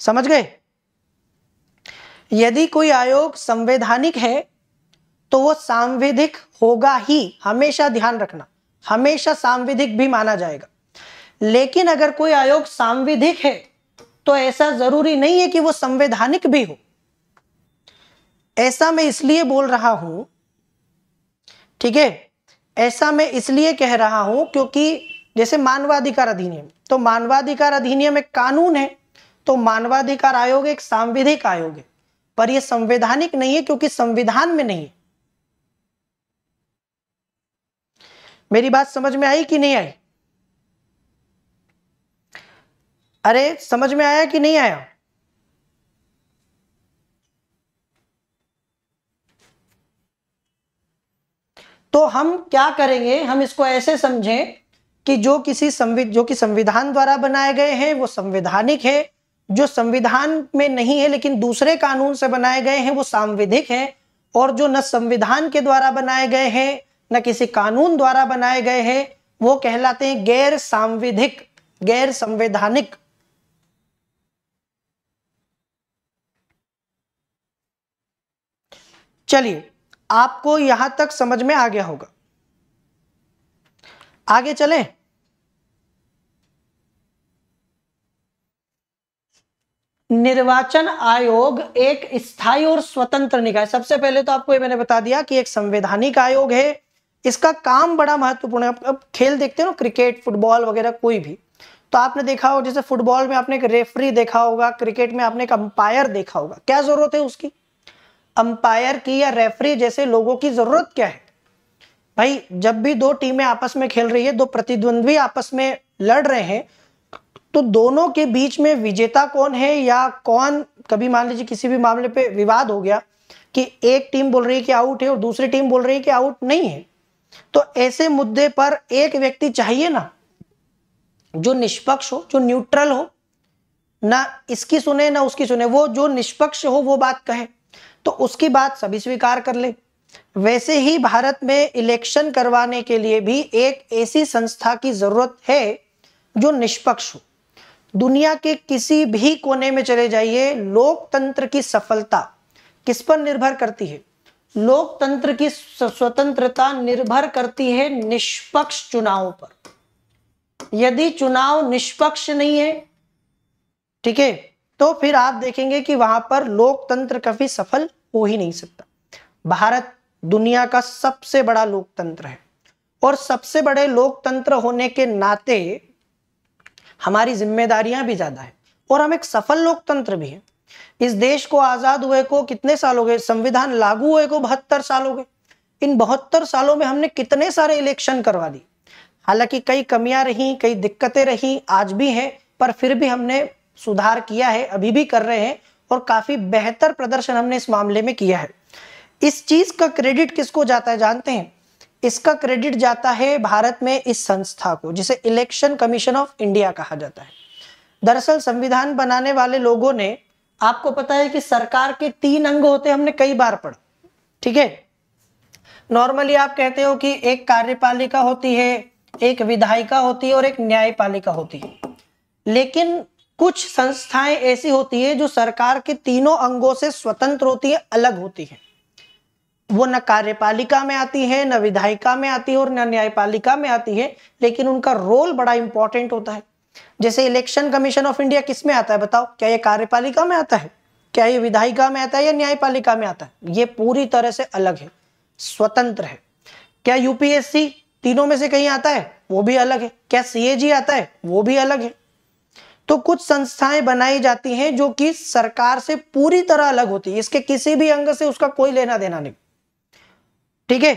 समझ गए यदि कोई आयोग संवैधानिक है तो वो सांविधिक होगा ही हमेशा ध्यान रखना हमेशा सांविधिक भी माना जाएगा लेकिन अगर कोई आयोग सांविधिक है तो ऐसा जरूरी नहीं है कि वो संवैधानिक भी हो ऐसा मैं इसलिए बोल रहा हूं ठीक है ऐसा मैं इसलिए कह रहा हूं क्योंकि जैसे मानवाधिकार अधिनियम तो मानवाधिकार अधिनियम एक कानून है तो मानवाधिकार आयोग एक सांविधिक आयोग है पर यह संवैधानिक नहीं है क्योंकि संविधान में नहीं है मेरी बात समझ में आई कि नहीं आई अरे समझ में आया कि नहीं आया तो हम क्या करेंगे हम इसको ऐसे समझें कि जो किसी संविध जो कि संविधान द्वारा बनाए गए हैं वो संविधानिक है जो संविधान में नहीं है लेकिन दूसरे कानून से बनाए गए हैं वो सांविधिक हैं और जो न संविधान के द्वारा बनाए गए हैं न किसी कानून द्वारा बनाए गए हैं वो कहलाते हैं गैर सांविधिक गैर संवैधानिक चलिए आपको यहां तक समझ में आ गया होगा आगे चले निर्वाचन आयोग एक स्थायी और स्वतंत्र निकाय सबसे पहले तो आपको ये मैंने बता दिया कि एक संवैधानिक आयोग है इसका काम बड़ा महत्वपूर्ण है अब खेल देखते हो ना क्रिकेट फुटबॉल वगैरह कोई भी तो आपने देखा हो जैसे फुटबॉल में आपने एक रेफरी देखा होगा क्रिकेट में आपने एक अंपायर देखा होगा क्या जरूरत है उसकी अंपायर की या रेफरी जैसे लोगों की जरूरत क्या है भाई जब भी दो टीमें आपस में खेल रही है दो प्रतिद्वंद्वी आपस में लड़ रहे हैं तो दोनों के बीच में विजेता कौन है या कौन कभी मान लीजिए किसी भी मामले पे विवाद हो गया कि एक टीम बोल रही है कि आउट है और दूसरी टीम बोल रही है कि आउट नहीं है तो ऐसे मुद्दे पर एक व्यक्ति चाहिए ना जो निष्पक्ष हो जो न्यूट्रल हो ना इसकी सुने ना उसकी सुने वो जो निष्पक्ष हो वो बात कहे तो उसकी बात सभी स्वीकार कर ले वैसे ही भारत में इलेक्शन करवाने के लिए भी एक ऐसी संस्था की जरूरत है जो निष्पक्ष हो दुनिया के किसी भी कोने में चले जाइए लोकतंत्र की सफलता किस पर निर्भर करती है लोकतंत्र की स्वतंत्रता निर्भर करती है निष्पक्ष चुनावों पर यदि चुनाव निष्पक्ष नहीं है ठीक है तो फिर आप देखेंगे कि वहां पर लोकतंत्र कभी सफल हो ही नहीं सकता भारत दुनिया का सबसे बड़ा लोकतंत्र है और सबसे बड़े लोकतंत्र होने के नाते हमारी जिम्मेदारियां भी ज्यादा है और हम एक सफल लोकतंत्र भी हैं इस देश को आजाद हुए को कितने साल हो गए संविधान लागू हुए को बहत्तर साल हो गए इन बहत्तर सालों में हमने कितने सारे इलेक्शन करवा दिए हालांकि कई कमियां रही कई दिक्कतें रही आज भी हैं पर फिर भी हमने सुधार किया है अभी भी कर रहे हैं और काफी बेहतर प्रदर्शन हमने इस मामले में किया है इस चीज का क्रेडिट किसको जाता है जानते हैं इसका क्रेडिट जाता है भारत में इस संस्था को जिसे इलेक्शन कमीशन ऑफ इंडिया कहा जाता है दरअसल संविधान बनाने वाले लोगों ने आपको पता है कि सरकार के तीन अंग होते हमने कई बार पढ़ा ठीक है नॉर्मली आप कहते हो कि एक कार्यपालिका होती है एक विधायिका होती है और एक न्यायपालिका होती है लेकिन कुछ संस्थाएं ऐसी होती है जो सरकार के तीनों अंगों से स्वतंत्र होती है अलग होती है वो न कार्यपालिका में आती है न विधायिका में आती है और न न्यायपालिका में आती है लेकिन उनका रोल बड़ा इंपॉर्टेंट होता है जैसे इलेक्शन कमीशन ऑफ इंडिया किस में आता है बताओ क्या ये कार्यपालिका में आता है क्या ये विधायिका में आता है या न्यायपालिका में आता है ये पूरी तरह से अलग है स्वतंत्र है क्या यूपीएससी तीनों में से कहीं आता है वो भी अलग है क्या सीएजी आता है वो भी अलग है तो कुछ संस्थाएं बनाई जाती हैं जो कि सरकार से पूरी तरह अलग होती है इसके किसी भी अंग से उसका कोई लेना देना नहीं ठीक है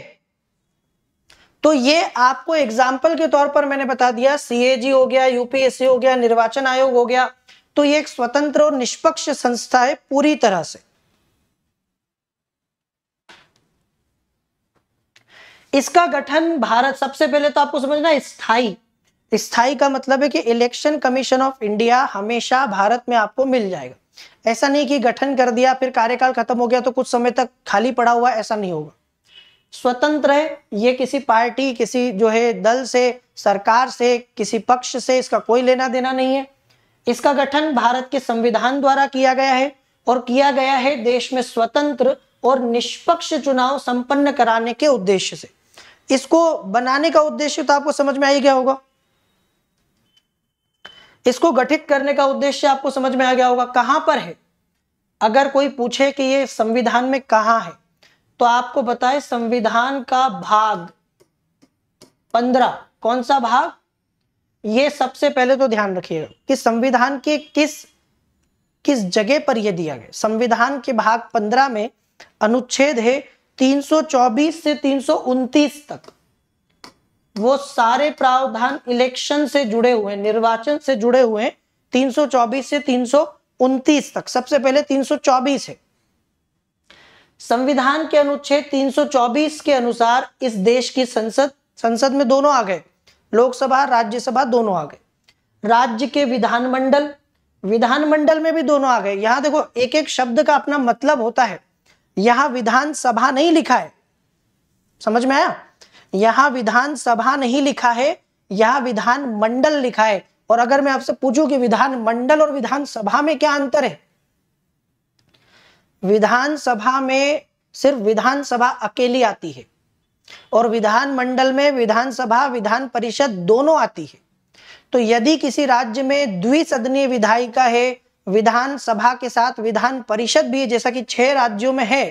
तो ये आपको एग्जाम्पल के तौर पर मैंने बता दिया सीएजी हो गया यूपीएससी हो गया निर्वाचन आयोग हो गया तो ये एक स्वतंत्र और निष्पक्ष संस्था है पूरी तरह से इसका गठन भारत सबसे पहले तो आपको समझना स्थाई स्थाई का मतलब है कि इलेक्शन कमीशन ऑफ इंडिया हमेशा भारत में आपको मिल जाएगा ऐसा नहीं कि गठन कर दिया फिर कार्यकाल खत्म हो गया तो कुछ समय तक खाली पड़ा हुआ ऐसा नहीं होगा स्वतंत्र है ये किसी पार्टी किसी जो है दल से सरकार से किसी पक्ष से इसका कोई लेना देना नहीं है इसका गठन भारत के संविधान द्वारा किया गया है और किया गया है देश में स्वतंत्र और निष्पक्ष चुनाव संपन्न कराने के उद्देश्य से इसको बनाने का उद्देश्य तो आपको समझ में आ ही गया होगा इसको गठित करने का उद्देश्य आपको समझ में आ गया होगा कहां पर है अगर कोई पूछे कि ये संविधान में कहां है तो आपको बताए संविधान का भाग पंद्रह कौन सा भाग ये सबसे पहले तो ध्यान रखिएगा कि संविधान के किस किस जगह पर यह दिया गया संविधान के भाग पंद्रह में अनुच्छेद है 324 से तीन तक वो सारे प्रावधान इलेक्शन से जुड़े हुए निर्वाचन से जुड़े हुए 324 से तीन तक सबसे पहले 324 है संविधान के अनुच्छेद 324 के अनुसार इस देश की संसद संसद में दोनों आ गए लोकसभा राज्यसभा दोनों आ गए राज्य के विधानमंडल विधानमंडल में भी दोनों आ गए यहां देखो एक एक शब्द का अपना मतलब होता है यहां विधानसभा नहीं लिखा है समझ में आया यहाँ विधानसभा नहीं लिखा है यहाँ विधान मंडल लिखा है और अगर मैं आपसे पूछूं कि विधान मंडल और विधानसभा में क्या अंतर है विधानसभा में सिर्फ विधानसभा अकेली आती है और विधानमंडल में विधानसभा विधान परिषद दोनों आती है तो यदि किसी राज्य में द्विसदनीय विधायिका है विधानसभा के साथ विधान परिषद भी है जैसा कि छह राज्यों में है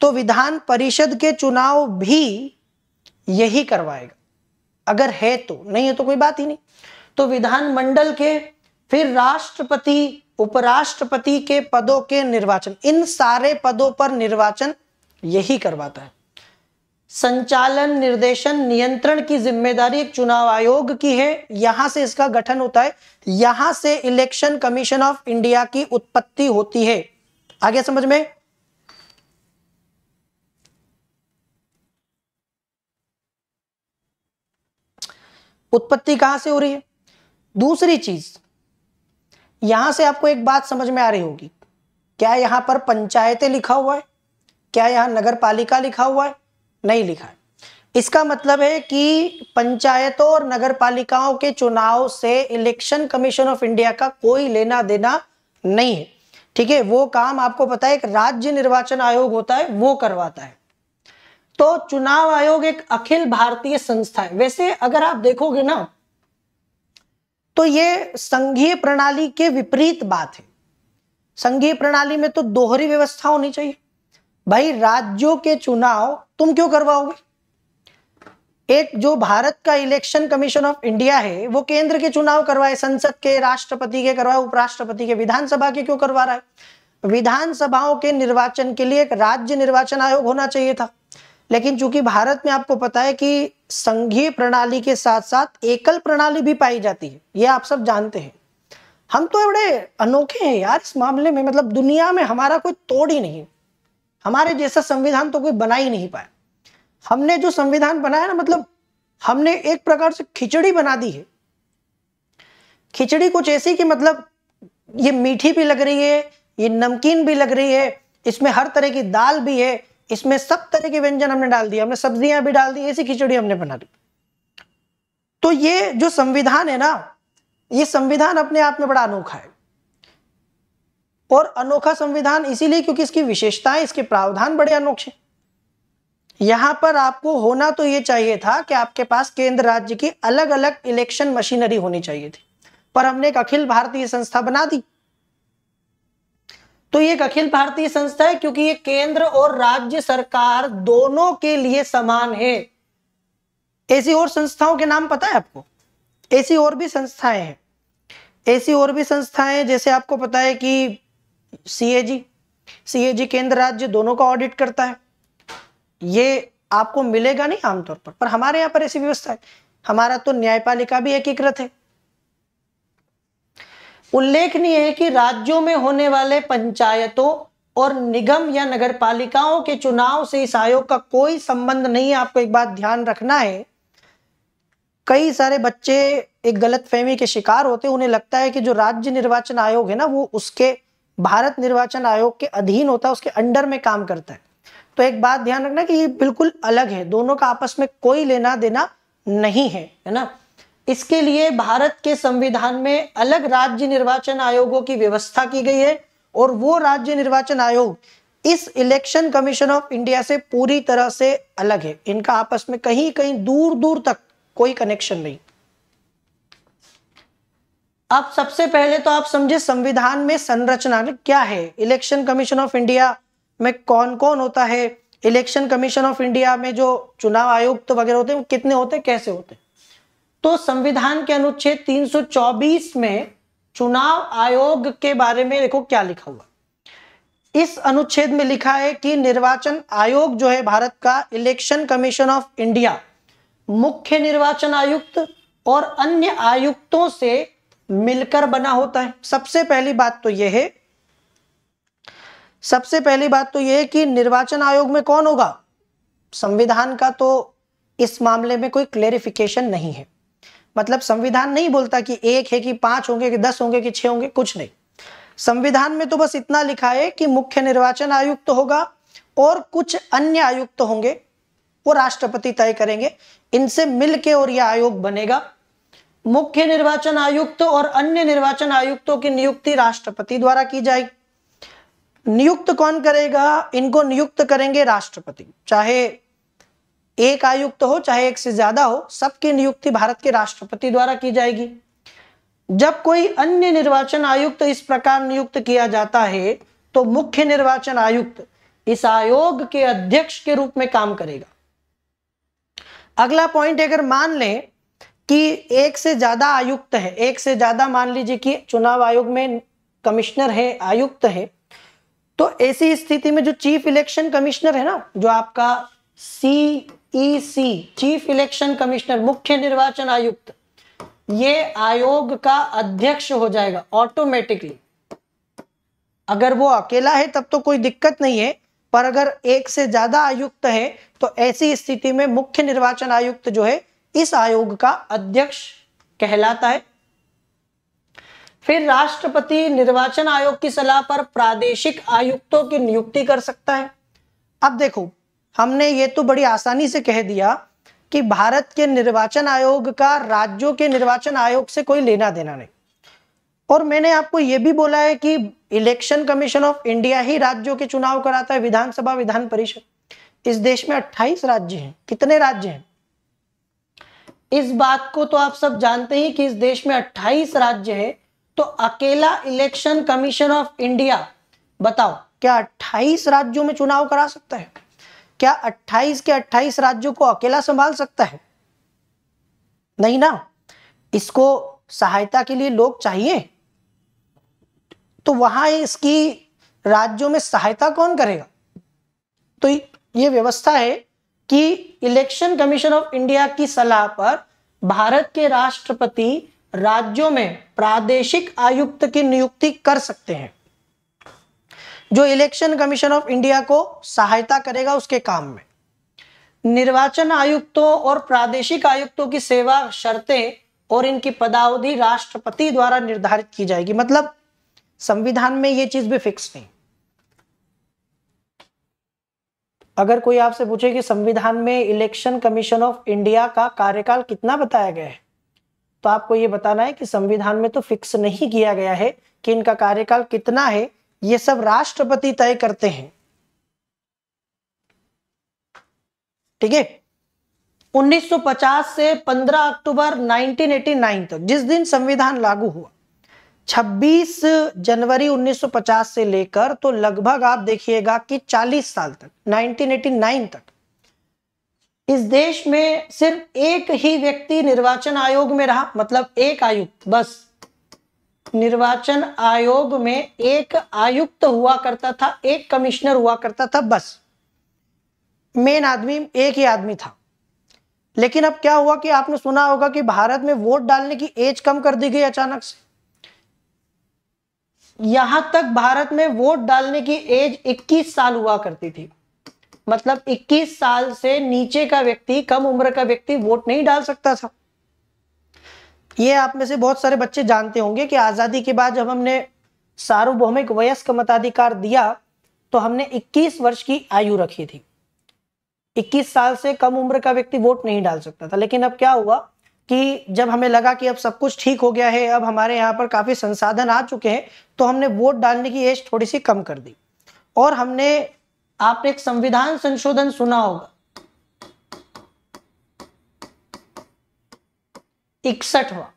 तो विधान परिषद के चुनाव भी यही करवाएगा अगर है तो नहीं है तो कोई बात ही नहीं तो विधानमंडल के फिर राष्ट्रपति उपराष्ट्रपति के पदों के निर्वाचन इन सारे पदों पर निर्वाचन यही करवाता है संचालन निर्देशन नियंत्रण की जिम्मेदारी एक चुनाव आयोग की है यहां से इसका गठन होता है यहां से इलेक्शन कमीशन ऑफ इंडिया की उत्पत्ति होती है आगे समझ में उत्पत्ति कहां से हो रही है दूसरी चीज यहां से आपको एक बात समझ में आ रही होगी क्या यहां पर पंचायतें लिखा हुआ है क्या यहां नगर पालिका लिखा हुआ है नहीं लिखा है इसका मतलब है कि पंचायतों और नगर पालिकाओं के चुनाव से इलेक्शन कमीशन ऑफ इंडिया का कोई लेना देना नहीं है ठीक है वो काम आपको पता है एक राज्य निर्वाचन आयोग होता है वो करवाता है तो चुनाव आयोग एक अखिल भारतीय संस्था है वैसे अगर आप देखोगे ना तो ये संघीय प्रणाली के विपरीत बात है संघीय प्रणाली में तो दोहरी व्यवस्था होनी चाहिए भाई राज्यों के चुनाव तुम क्यों करवाओगे एक जो भारत का इलेक्शन कमीशन ऑफ इंडिया है वो केंद्र के चुनाव करवाए संसद के राष्ट्रपति के करवाए उपराष्ट्रपति के विधानसभा के क्यों करवा रहा है विधानसभाओं के निर्वाचन के लिए एक राज्य निर्वाचन आयोग होना चाहिए था लेकिन चूंकि भारत में आपको पता है कि संघीय प्रणाली के साथ साथ एकल प्रणाली भी पाई जाती है ये आप सब जानते हैं हम तो बड़े अनोखे हैं यार इस मामले में मतलब दुनिया में हमारा कोई तोड़ ही नहीं हमारे जैसा संविधान तो कोई बना ही नहीं पाया हमने जो संविधान बनाया ना मतलब हमने एक प्रकार से खिचड़ी बना दी है खिचड़ी कुछ ऐसी कि मतलब ये मीठी भी लग रही है ये नमकीन भी लग रही है इसमें हर तरह की दाल भी है इसमें सब तरह के व्यंजन हमने डाल दिए हमने सब्जियां भी डाल दी ऐसी खिचड़ी हमने बना दी तो ये जो संविधान है ना ये संविधान अपने आप में बड़ा अनोखा है और अनोखा संविधान इसीलिए क्योंकि इसकी विशेषताएं इसके प्रावधान बड़े अनोखे यहां पर आपको होना तो ये चाहिए था कि आपके पास केंद्र राज्य की अलग अलग इलेक्शन मशीनरी होनी चाहिए थी पर हमने एक अखिल भारतीय संस्था बना दी तो ये एक अखिल भारतीय संस्था है क्योंकि ये केंद्र और राज्य सरकार दोनों के लिए समान है ऐसी और संस्थाओं के नाम पता है आपको ऐसी और भी संस्थाएं हैं ऐसी और भी संस्थाएं जैसे आपको पता है कि सीएजी सीएजी केंद्र राज्य दोनों का ऑडिट करता है ये आपको मिलेगा नहीं आमतौर पर पर हमारे यहाँ पर ऐसी व्यवस्था है हमारा तो न्यायपालिका भी एकीकृत है उल्लेखनीय है कि राज्यों में होने वाले पंचायतों और निगम या नगर पालिकाओं के चुनाव से इस आयोग का कोई संबंध नहीं है आपको एक बात ध्यान रखना है कई सारे बच्चे एक गलत फहमी के शिकार होते हैं उन्हें लगता है कि जो राज्य निर्वाचन आयोग है ना वो उसके भारत निर्वाचन आयोग के अधीन होता है उसके अंडर में काम करता है तो एक बात ध्यान रखना कि ये बिल्कुल अलग है दोनों का आपस में कोई लेना देना नहीं है है ना इसके लिए भारत के संविधान में अलग राज्य निर्वाचन आयोगों की व्यवस्था की गई है और वो राज्य निर्वाचन आयोग इस इलेक्शन कमीशन ऑफ इंडिया से पूरी तरह से अलग है इनका आपस में कहीं कहीं दूर दूर तक कोई कनेक्शन नहीं अब सबसे पहले तो आप समझे संविधान में संरचना क्या है इलेक्शन कमीशन ऑफ इंडिया में कौन कौन होता है इलेक्शन कमीशन ऑफ इंडिया में जो चुनाव आयुक्त तो वगैरह होते हैं वो कितने होते हैं कैसे होते हैं तो संविधान के अनुच्छेद 324 में चुनाव आयोग के बारे में देखो क्या लिखा हुआ इस अनुच्छेद में लिखा है कि निर्वाचन आयोग जो है भारत का इलेक्शन कमीशन ऑफ इंडिया मुख्य निर्वाचन आयुक्त और अन्य आयुक्तों से मिलकर बना होता है सबसे पहली बात तो यह है सबसे पहली बात तो यह है कि निर्वाचन आयोग में कौन होगा संविधान का तो इस मामले में कोई क्लेरिफिकेशन नहीं है मतलब संविधान नहीं बोलता कि एक है कि पांच होंगे कि दस होंगे कि छह होंगे कुछ नहीं संविधान में तो बस इतना लिखा है कि मुख्य निर्वाचन आयुक्त तो होगा और कुछ अन्य आयुक्त तो होंगे वो राष्ट्रपति तय करेंगे इनसे मिलके और यह आयोग बनेगा मुख्य निर्वाचन आयुक्त और अन्य निर्वाचन आयुक्तों की नियुक्ति राष्ट्रपति द्वारा की जाएगी नियुक्त कौन करेगा इनको नियुक्त करेंगे राष्ट्रपति चाहे एक आयुक्त हो चाहे एक से ज्यादा हो सबकी नियुक्ति भारत के राष्ट्रपति द्वारा की जाएगी जब कोई अन्य निर्वाचन आयुक्त इस प्रकार नियुक्त किया जाता है तो मुख्य निर्वाचन आयुक्त इस आयोग के अध्यक्ष के रूप में काम करेगा अगला पॉइंट अगर मान लें कि एक से ज्यादा आयुक्त है एक से ज्यादा मान लीजिए कि चुनाव आयोग में कमिश्नर है आयुक्त है तो ऐसी स्थिति में जो चीफ इलेक्शन कमिश्नर है ना जो आपका C EC chief election commissioner मुख्य निर्वाचन आयुक्त ये आयोग का अध्यक्ष हो जाएगा ऑटोमेटिकली अगर वो अकेला है तब तो कोई दिक्कत नहीं है पर अगर एक से ज्यादा आयुक्त है तो ऐसी स्थिति में मुख्य निर्वाचन आयुक्त जो है इस आयोग का अध्यक्ष कहलाता है फिर राष्ट्रपति निर्वाचन आयोग की सलाह पर प्रादेशिक आयुक्तों की नियुक्ति कर सकता है अब देखो हमने ये तो बड़ी आसानी से कह दिया कि भारत के निर्वाचन आयोग का राज्यों के निर्वाचन आयोग से कोई लेना देना नहीं और मैंने आपको यह भी बोला है कि इलेक्शन कमीशन ऑफ इंडिया ही राज्यों के चुनाव कराता है विधानसभा विधान परिषद इस देश में 28 राज्य हैं कितने राज्य हैं इस बात को तो आप सब जानते ही कि इस देश में 28 राज्य हैं तो अकेला इलेक्शन कमीशन ऑफ इंडिया बताओ क्या 28 राज्यों में चुनाव करा सकता है क्या 28 के 28 राज्यों को अकेला संभाल सकता है नहीं ना इसको सहायता के लिए लोग चाहिए तो वहां इसकी राज्यों में सहायता कौन करेगा तो ये व्यवस्था है कि इलेक्शन कमीशन ऑफ इंडिया की सलाह पर भारत के राष्ट्रपति राज्यों में प्रादेशिक आयुक्त की नियुक्ति कर सकते हैं जो इलेक्शन कमीशन ऑफ इंडिया को सहायता करेगा उसके काम में निर्वाचन आयुक्तों और प्रादेशिक आयुक्तों की सेवा शर्तें और इनकी पदावधि राष्ट्रपति द्वारा निर्धारित की जाएगी मतलब संविधान में यह चीज भी फिक्स नहीं अगर कोई आपसे पूछे कि संविधान में इलेक्शन कमीशन ऑफ इंडिया का कार्यकाल कितना बताया गया है तो आपको यह बताना है कि संविधान में तो फिक्स नहीं किया गया है कि इनका कार्यकाल कितना है ये सब राष्ट्रपति तय करते हैं ठीक है 1950 से 15 अक्टूबर 1989 तक जिस दिन संविधान लागू हुआ 26 जनवरी 1950 से लेकर तो लगभग आप देखिएगा कि 40 साल तक 1989 तक इस देश में सिर्फ एक ही व्यक्ति निर्वाचन आयोग में रहा मतलब एक आयुक्त बस निर्वाचन आयोग में एक आयुक्त हुआ करता था एक कमिश्नर हुआ करता था बस मेन आदमी एक ही आदमी था लेकिन अब क्या हुआ कि आपने सुना होगा कि भारत में वोट डालने की एज कम कर दी गई अचानक से यहां तक भारत में वोट डालने की एज 21 साल हुआ करती थी मतलब 21 साल से नीचे का व्यक्ति कम उम्र का व्यक्ति वोट नहीं डाल सकता था ये आप में से बहुत सारे बच्चे जानते होंगे कि आज़ादी के बाद जब हमने सार्वभौमिक वयस्क मताधिकार दिया तो हमने 21 वर्ष की आयु रखी थी 21 साल से कम उम्र का व्यक्ति वोट नहीं डाल सकता था लेकिन अब क्या हुआ कि जब हमें लगा कि अब सब कुछ ठीक हो गया है अब हमारे यहाँ पर काफ़ी संसाधन आ चुके हैं तो हमने वोट डालने की एज थोड़ी सी कम कर दी और हमने आपने एक संविधान संशोधन सुना होगा इकसठवा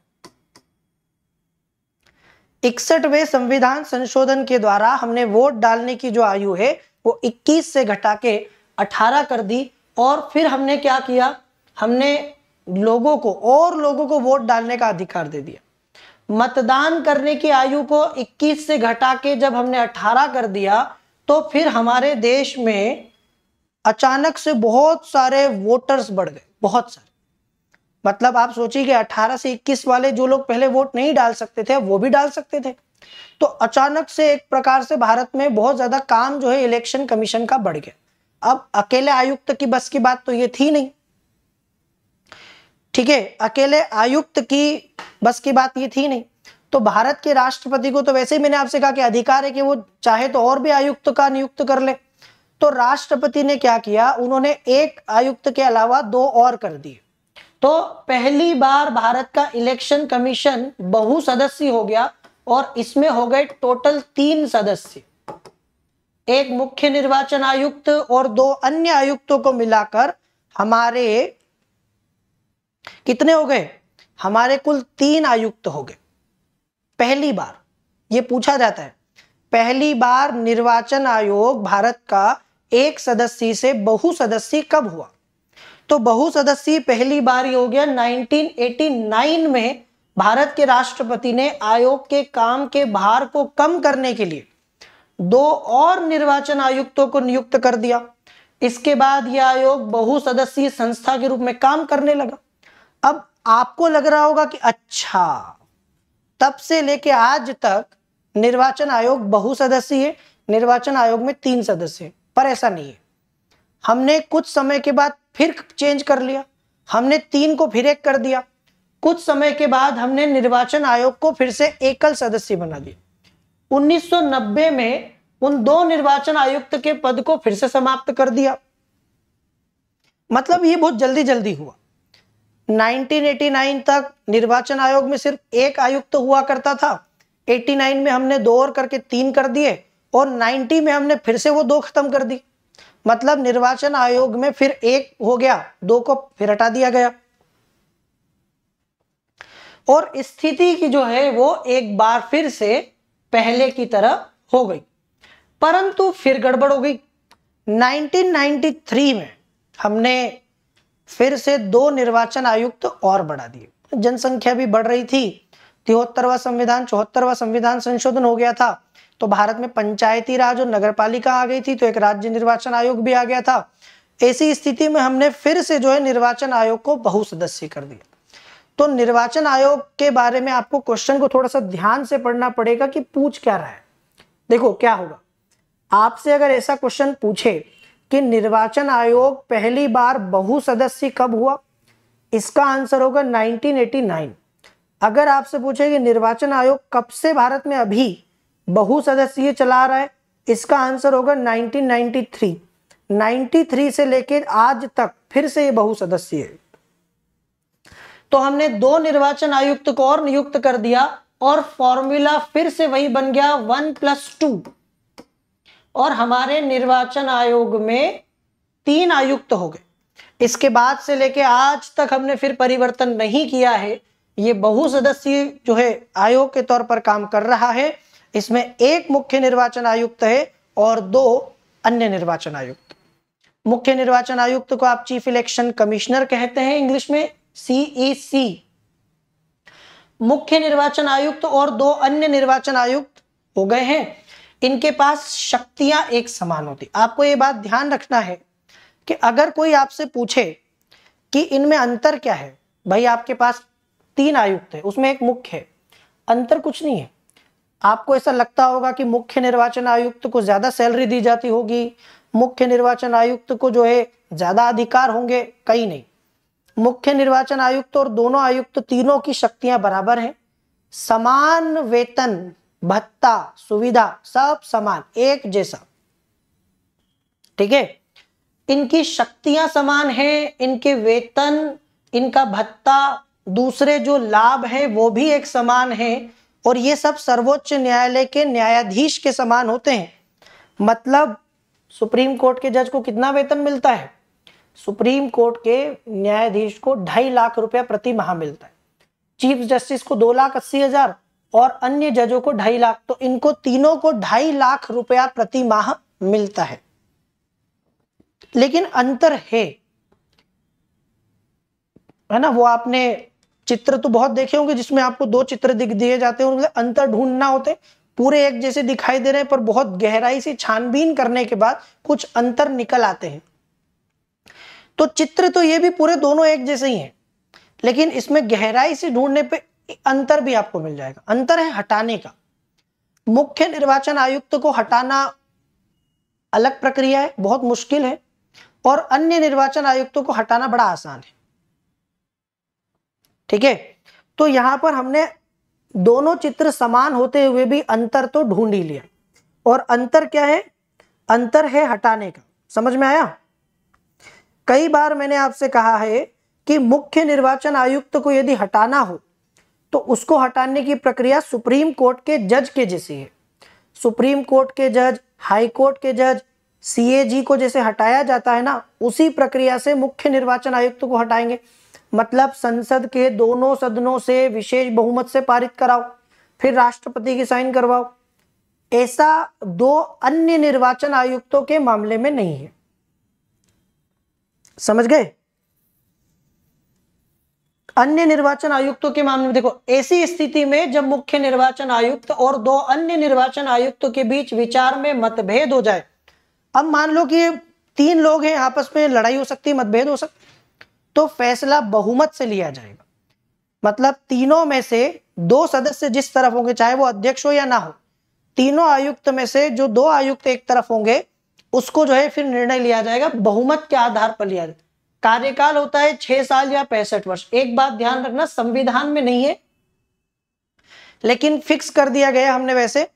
इकसठवें संविधान संशोधन के द्वारा हमने वोट डालने की जो आयु है वो 21 से घटा के 18 कर दी और फिर हमने क्या किया हमने लोगों को और लोगों को वोट डालने का अधिकार दे दिया मतदान करने की आयु को 21 से घटा के जब हमने 18 कर दिया तो फिर हमारे देश में अचानक से बहुत सारे वोटर्स बढ़ गए बहुत सारे मतलब आप सोचिए कि 18 से 21 वाले जो लोग पहले वोट नहीं डाल सकते थे वो भी डाल सकते थे तो अचानक से एक प्रकार से भारत में बहुत ज्यादा काम जो है इलेक्शन कमीशन का बढ़ गया अब अकेले आयुक्त की बस की बात तो ये थी नहीं ठीक है अकेले आयुक्त की बस की बात ये थी नहीं तो भारत के राष्ट्रपति को तो वैसे ही मैंने आपसे कहा कि अधिकार है कि वो चाहे तो और भी आयुक्त का नियुक्त कर ले तो राष्ट्रपति ने क्या किया उन्होंने एक आयुक्त के अलावा दो और कर दिए तो पहली बार भारत का इलेक्शन कमीशन सदस्य हो गया और इसमें हो गए टोटल तीन सदस्य एक मुख्य निर्वाचन आयुक्त और दो अन्य आयुक्तों को मिलाकर हमारे कितने हो गए हमारे कुल तीन आयुक्त हो गए पहली बार ये पूछा जाता है पहली बार निर्वाचन आयोग भारत का एक सदस्य से सदस्य कब हुआ तो बहुसदस्यीय पहली बार हो गया 1989 में भारत के राष्ट्रपति ने आयोग के काम के भार को कम करने के लिए दो और निर्वाचन आयुक्तों को नियुक्त कर दिया इसके बाद यह आयोग बहुसदस्यीय संस्था के रूप में काम करने लगा अब आपको लग रहा होगा कि अच्छा तब से लेके आज तक निर्वाचन आयोग बहुसदस्यीय है निर्वाचन आयोग में तीन सदस्य पर ऐसा नहीं है हमने कुछ समय के बाद फिर चेंज कर लिया हमने तीन को फिर एक कर दिया कुछ समय के बाद हमने निर्वाचन आयोग को फिर से एकल सदस्य बना दिया 1990 में उन दो निर्वाचन आयुक्त के पद को फिर से समाप्त कर दिया मतलब ये बहुत जल्दी जल्दी हुआ 1989 तक निर्वाचन आयोग में सिर्फ एक आयुक्त तो हुआ करता था 89 में हमने दो और करके तीन कर दिए और 90 में हमने फिर से वो दो खत्म कर दी मतलब निर्वाचन आयोग में फिर एक हो गया दो को फिर हटा दिया गया और स्थिति की जो है वो एक बार फिर से पहले की तरह हो गई परंतु फिर गड़बड़ हो गई 1993 में हमने फिर से दो निर्वाचन आयुक्त और बढ़ा दिए जनसंख्या भी बढ़ रही थी तिहत्तरवा संविधान चौहत्तरवा संविधान संशोधन हो गया था तो भारत में पंचायती राज और पालिका आ गई थी तो एक राज्य निर्वाचन आयोग भी आ गया था ऐसी स्थिति में हमने फिर से जो है निर्वाचन आयोग को बहुसदस्य कर दिया तो निर्वाचन आयोग के बारे में आपको क्वेश्चन को थोड़ा सा ध्यान से पढ़ना पड़ेगा कि पूछ क्या रहा है देखो क्या होगा आपसे अगर ऐसा क्वेश्चन पूछे कि निर्वाचन आयोग पहली बार सदस्य कब हुआ इसका आंसर होगा 1989 अगर आपसे पूछे कि निर्वाचन आयोग कब से भारत में अभी बहुसदस्यीय चला रहा है इसका आंसर होगा 1993 93 से लेकर आज तक फिर से ये बहुसदस्यीय है तो हमने दो निर्वाचन आयुक्त को और नियुक्त कर दिया और फॉर्मूला फिर से वही बन गया वन प्लस टू और हमारे निर्वाचन आयोग में तीन आयुक्त हो गए इसके बाद से लेके आज तक हमने फिर परिवर्तन नहीं किया है ये बहुसदस्यीय जो है आयोग के तौर पर काम कर रहा है इसमें एक मुख्य निर्वाचन आयुक्त है और दो अन्य निर्वाचन आयुक्त मुख्य निर्वाचन आयुक्त को आप चीफ इलेक्शन कमिश्नर कहते हैं इंग्लिश में सी e मुख्य निर्वाचन आयुक्त और दो अन्य निर्वाचन आयुक्त हो गए हैं इनके पास शक्तियां एक समान होती आपको ये बात ध्यान रखना है कि अगर कोई आपसे पूछे कि इनमें अंतर क्या है भाई आपके पास तीन आयुक्त है उसमें एक मुख्य है अंतर कुछ नहीं है आपको ऐसा लगता होगा कि मुख्य निर्वाचन आयुक्त को ज्यादा सैलरी दी जाती होगी मुख्य निर्वाचन आयुक्त को जो है ज्यादा अधिकार होंगे कहीं नहीं मुख्य निर्वाचन आयुक्त और दोनों आयुक्त तीनों की शक्तियां बराबर हैं समान वेतन भत्ता सुविधा सब समान एक जैसा ठीक है इनकी शक्तियां समान हैं इनके वेतन इनका भत्ता दूसरे जो लाभ है वो भी एक समान है और ये सब सर्वोच्च न्यायालय के न्यायाधीश के समान होते हैं मतलब सुप्रीम कोर्ट के जज को कितना वेतन मिलता है सुप्रीम कोर्ट के न्यायाधीश को ढाई लाख रुपया प्रति माह मिलता है चीफ जस्टिस को दो लाख अस्सी हजार और अन्य जजों को ढाई लाख तो इनको तीनों को ढाई लाख रुपया प्रति माह मिलता है लेकिन अंतर है है ना वो आपने चित्र तो बहुत देखे होंगे जिसमें आपको दो चित्र दिख दिए जाते हैं उनमें अंतर ढूंढना होते पूरे एक जैसे दिखाई दे रहे हैं पर बहुत गहराई से छानबीन करने के बाद कुछ अंतर निकल आते हैं तो चित्र तो ये भी पूरे दोनों एक जैसे ही हैं लेकिन इसमें गहराई से ढूंढने पे अंतर भी आपको मिल जाएगा अंतर है हटाने का मुख्य निर्वाचन आयुक्त को हटाना अलग प्रक्रिया है बहुत मुश्किल है और अन्य निर्वाचन आयुक्तों को हटाना बड़ा आसान है ठीक है तो यहां पर हमने दोनों चित्र समान होते हुए भी अंतर तो ढूंढ ही लिया और अंतर क्या है अंतर है हटाने का समझ में आया कई बार मैंने आपसे कहा है कि मुख्य निर्वाचन आयुक्त को यदि हटाना हो तो उसको हटाने की प्रक्रिया सुप्रीम कोर्ट के जज के जैसी है सुप्रीम कोर्ट के जज हाई कोर्ट के जज सीएजी को जैसे हटाया जाता है ना उसी प्रक्रिया से मुख्य निर्वाचन आयुक्त को हटाएंगे मतलब संसद के दोनों सदनों से विशेष बहुमत से पारित कराओ फिर राष्ट्रपति की साइन करवाओ ऐसा दो अन्य निर्वाचन आयुक्तों के मामले में नहीं है समझ गए अन्य निर्वाचन आयुक्तों के मामले में देखो ऐसी स्थिति में जब मुख्य निर्वाचन आयुक्त और दो अन्य निर्वाचन आयुक्तों के बीच विचार में मतभेद हो जाए अब मान लो कि तीन लोग हैं आपस में लड़ाई हो सकती है मतभेद हो सकता तो फैसला बहुमत से लिया जाएगा मतलब तीनों में से दो सदस्य जिस तरफ होंगे चाहे वो अध्यक्ष हो या ना हो तीनों आयुक्त में से जो दो आयुक्त एक तरफ होंगे उसको जो है फिर निर्णय लिया जाएगा बहुमत के आधार पर लिया जाएगा कार्यकाल होता है छह साल या पैंसठ वर्ष एक बात ध्यान रखना संविधान में नहीं है लेकिन फिक्स कर दिया गया हमने वैसे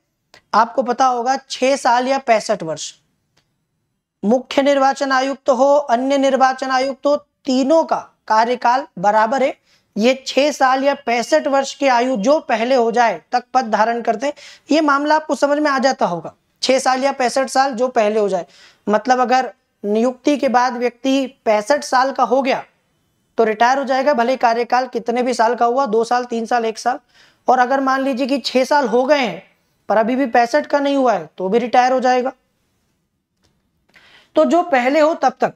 आपको पता होगा छह साल या पैंसठ वर्ष मुख्य निर्वाचन आयुक्त तो हो अन्य निर्वाचन आयुक्त तो हो तीनों का कार्यकाल बराबर है ये छह साल या पैंसठ वर्ष की आयु जो पहले हो जाए तक पद धारण करते हैं ये मामला आपको समझ में आ जाता होगा छह साल या पैंसठ साल जो पहले हो जाए मतलब अगर नियुक्ति के बाद व्यक्ति पैंसठ साल का हो गया तो रिटायर हो जाएगा भले कार्यकाल कितने भी साल का हुआ दो साल तीन साल एक साल और अगर मान लीजिए कि छह साल हो गए हैं पर अभी भी पैंसठ का नहीं हुआ है तो भी रिटायर हो जाएगा तो जो पहले हो तब तक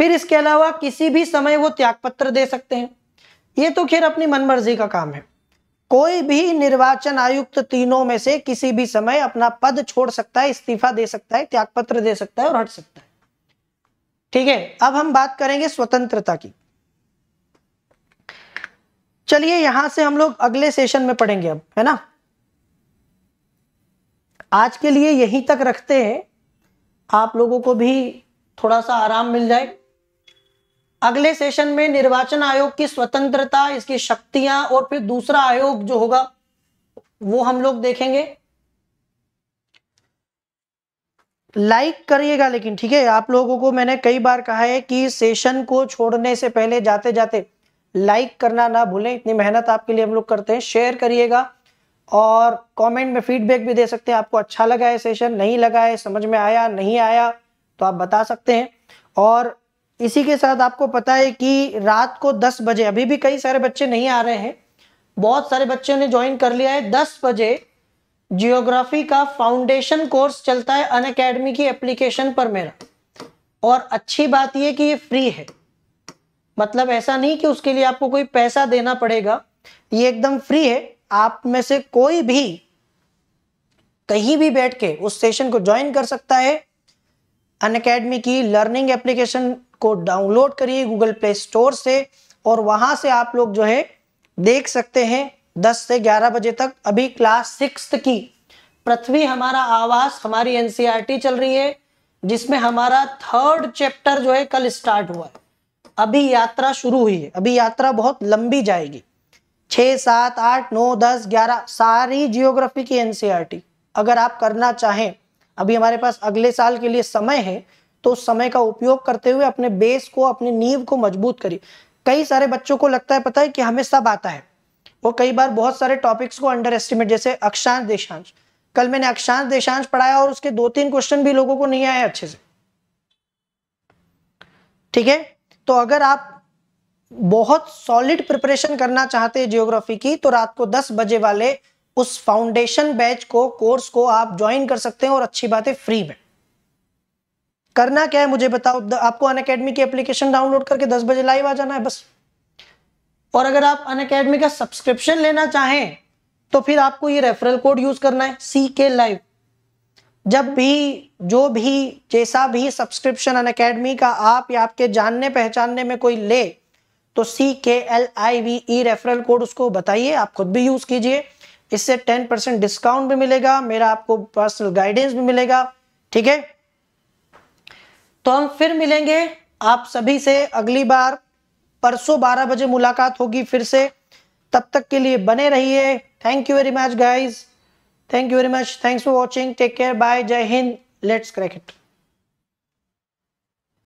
फिर इसके अलावा किसी भी समय वो त्यागपत्र दे सकते हैं ये तो खैर अपनी मनमर्जी का काम है कोई भी निर्वाचन आयुक्त तीनों में से किसी भी समय अपना पद छोड़ सकता है इस्तीफा दे सकता है त्यागपत्र दे सकता है और हट सकता है ठीक है अब हम बात करेंगे स्वतंत्रता की चलिए यहां से हम लोग अगले सेशन में पढ़ेंगे अब है ना आज के लिए यहीं तक रखते हैं आप लोगों को भी थोड़ा सा आराम मिल जाए अगले सेशन में निर्वाचन आयोग की स्वतंत्रता इसकी शक्तियां और फिर दूसरा आयोग जो होगा वो हम लोग देखेंगे लाइक करिएगा लेकिन ठीक है आप लोगों को मैंने कई बार कहा है कि सेशन को छोड़ने से पहले जाते जाते लाइक करना ना भूलें इतनी मेहनत आपके लिए हम लोग करते हैं शेयर करिएगा और कमेंट में फीडबैक भी दे सकते हैं आपको अच्छा लगा है सेशन नहीं लगा है समझ में आया नहीं आया तो आप बता सकते हैं और इसी के साथ आपको पता है कि रात को 10 बजे अभी भी कई सारे बच्चे नहीं आ रहे हैं बहुत सारे बच्चों ने ज्वाइन कर लिया है 10 बजे जियोग्राफी का फाउंडेशन कोर्स चलता है अन अकेडमी की एप्लीकेशन पर मेरा और अच्छी बात यह कि ये फ्री है मतलब ऐसा नहीं कि उसके लिए आपको कोई पैसा देना पड़ेगा ये एकदम फ्री है आप में से कोई भी कहीं भी बैठ के उस सेशन को ज्वाइन कर सकता है अन अकेडमी की लर्निंग एप्लीकेशन को डाउनलोड करिए गूगल प्ले स्टोर से और वहां से आप लोग जो है देख सकते हैं 10 से 11 बजे तक अभी क्लास सिक्स की पृथ्वी हमारा आवास हमारी एनसीईआरटी e चल रही है जिसमें हमारा थर्ड चैप्टर जो है कल स्टार्ट हुआ है अभी यात्रा शुरू हुई है अभी यात्रा बहुत लंबी जाएगी छ सात आठ नौ दस ग्यारह सारी जियोग्राफी की एनसीईआरटी e अगर आप करना चाहें अभी हमारे पास अगले साल के लिए समय है तो समय का उपयोग करते हुए अपने बेस को अपनी नींव को मजबूत करिए कई सारे बच्चों को लगता है पता है कि हमें सब आता है वो कई बार बहुत सारे टॉपिक्स को अंडर एस्टिमेट जैसे अक्षांश देशांश कल मैंने अक्षांश देशांश पढ़ाया और उसके दो तीन क्वेश्चन भी लोगों को नहीं आए अच्छे से ठीक है तो अगर आप बहुत सॉलिड प्रिपरेशन करना चाहते हैं जियोग्राफी की तो रात को 10 बजे वाले उस फाउंडेशन बैच को कोर्स को आप ज्वाइन कर सकते हैं और अच्छी बात है फ्री में करना क्या है मुझे बताओ आपको अन अकेडमी की एप्लीकेशन डाउनलोड करके दस बजे लाइव आ जाना है बस और अगर आप अन अकेडमी का सब्सक्रिप्शन लेना चाहें तो फिर आपको ये रेफरल कोड यूज करना है सी के लाइव जब भी जो भी जैसा भी सब्सक्रिप्शन अन अकेडमी का आप या आपके जानने पहचानने में कोई ले तो C K L I V E referral code उसको बताइए आप खुद भी यूज कीजिए इससे टेन परसेंट डिस्काउंट भी मिलेगा मेरा आपको पर्सनल गाइडेंस भी मिलेगा ठीक है तो हम फिर मिलेंगे आप सभी से अगली बार परसों बारह बजे मुलाकात होगी फिर से तब तक के लिए बने रहिए thank you very much guys thank you very much thanks for watching take care bye जय हिंद लेट्स क्रैक इट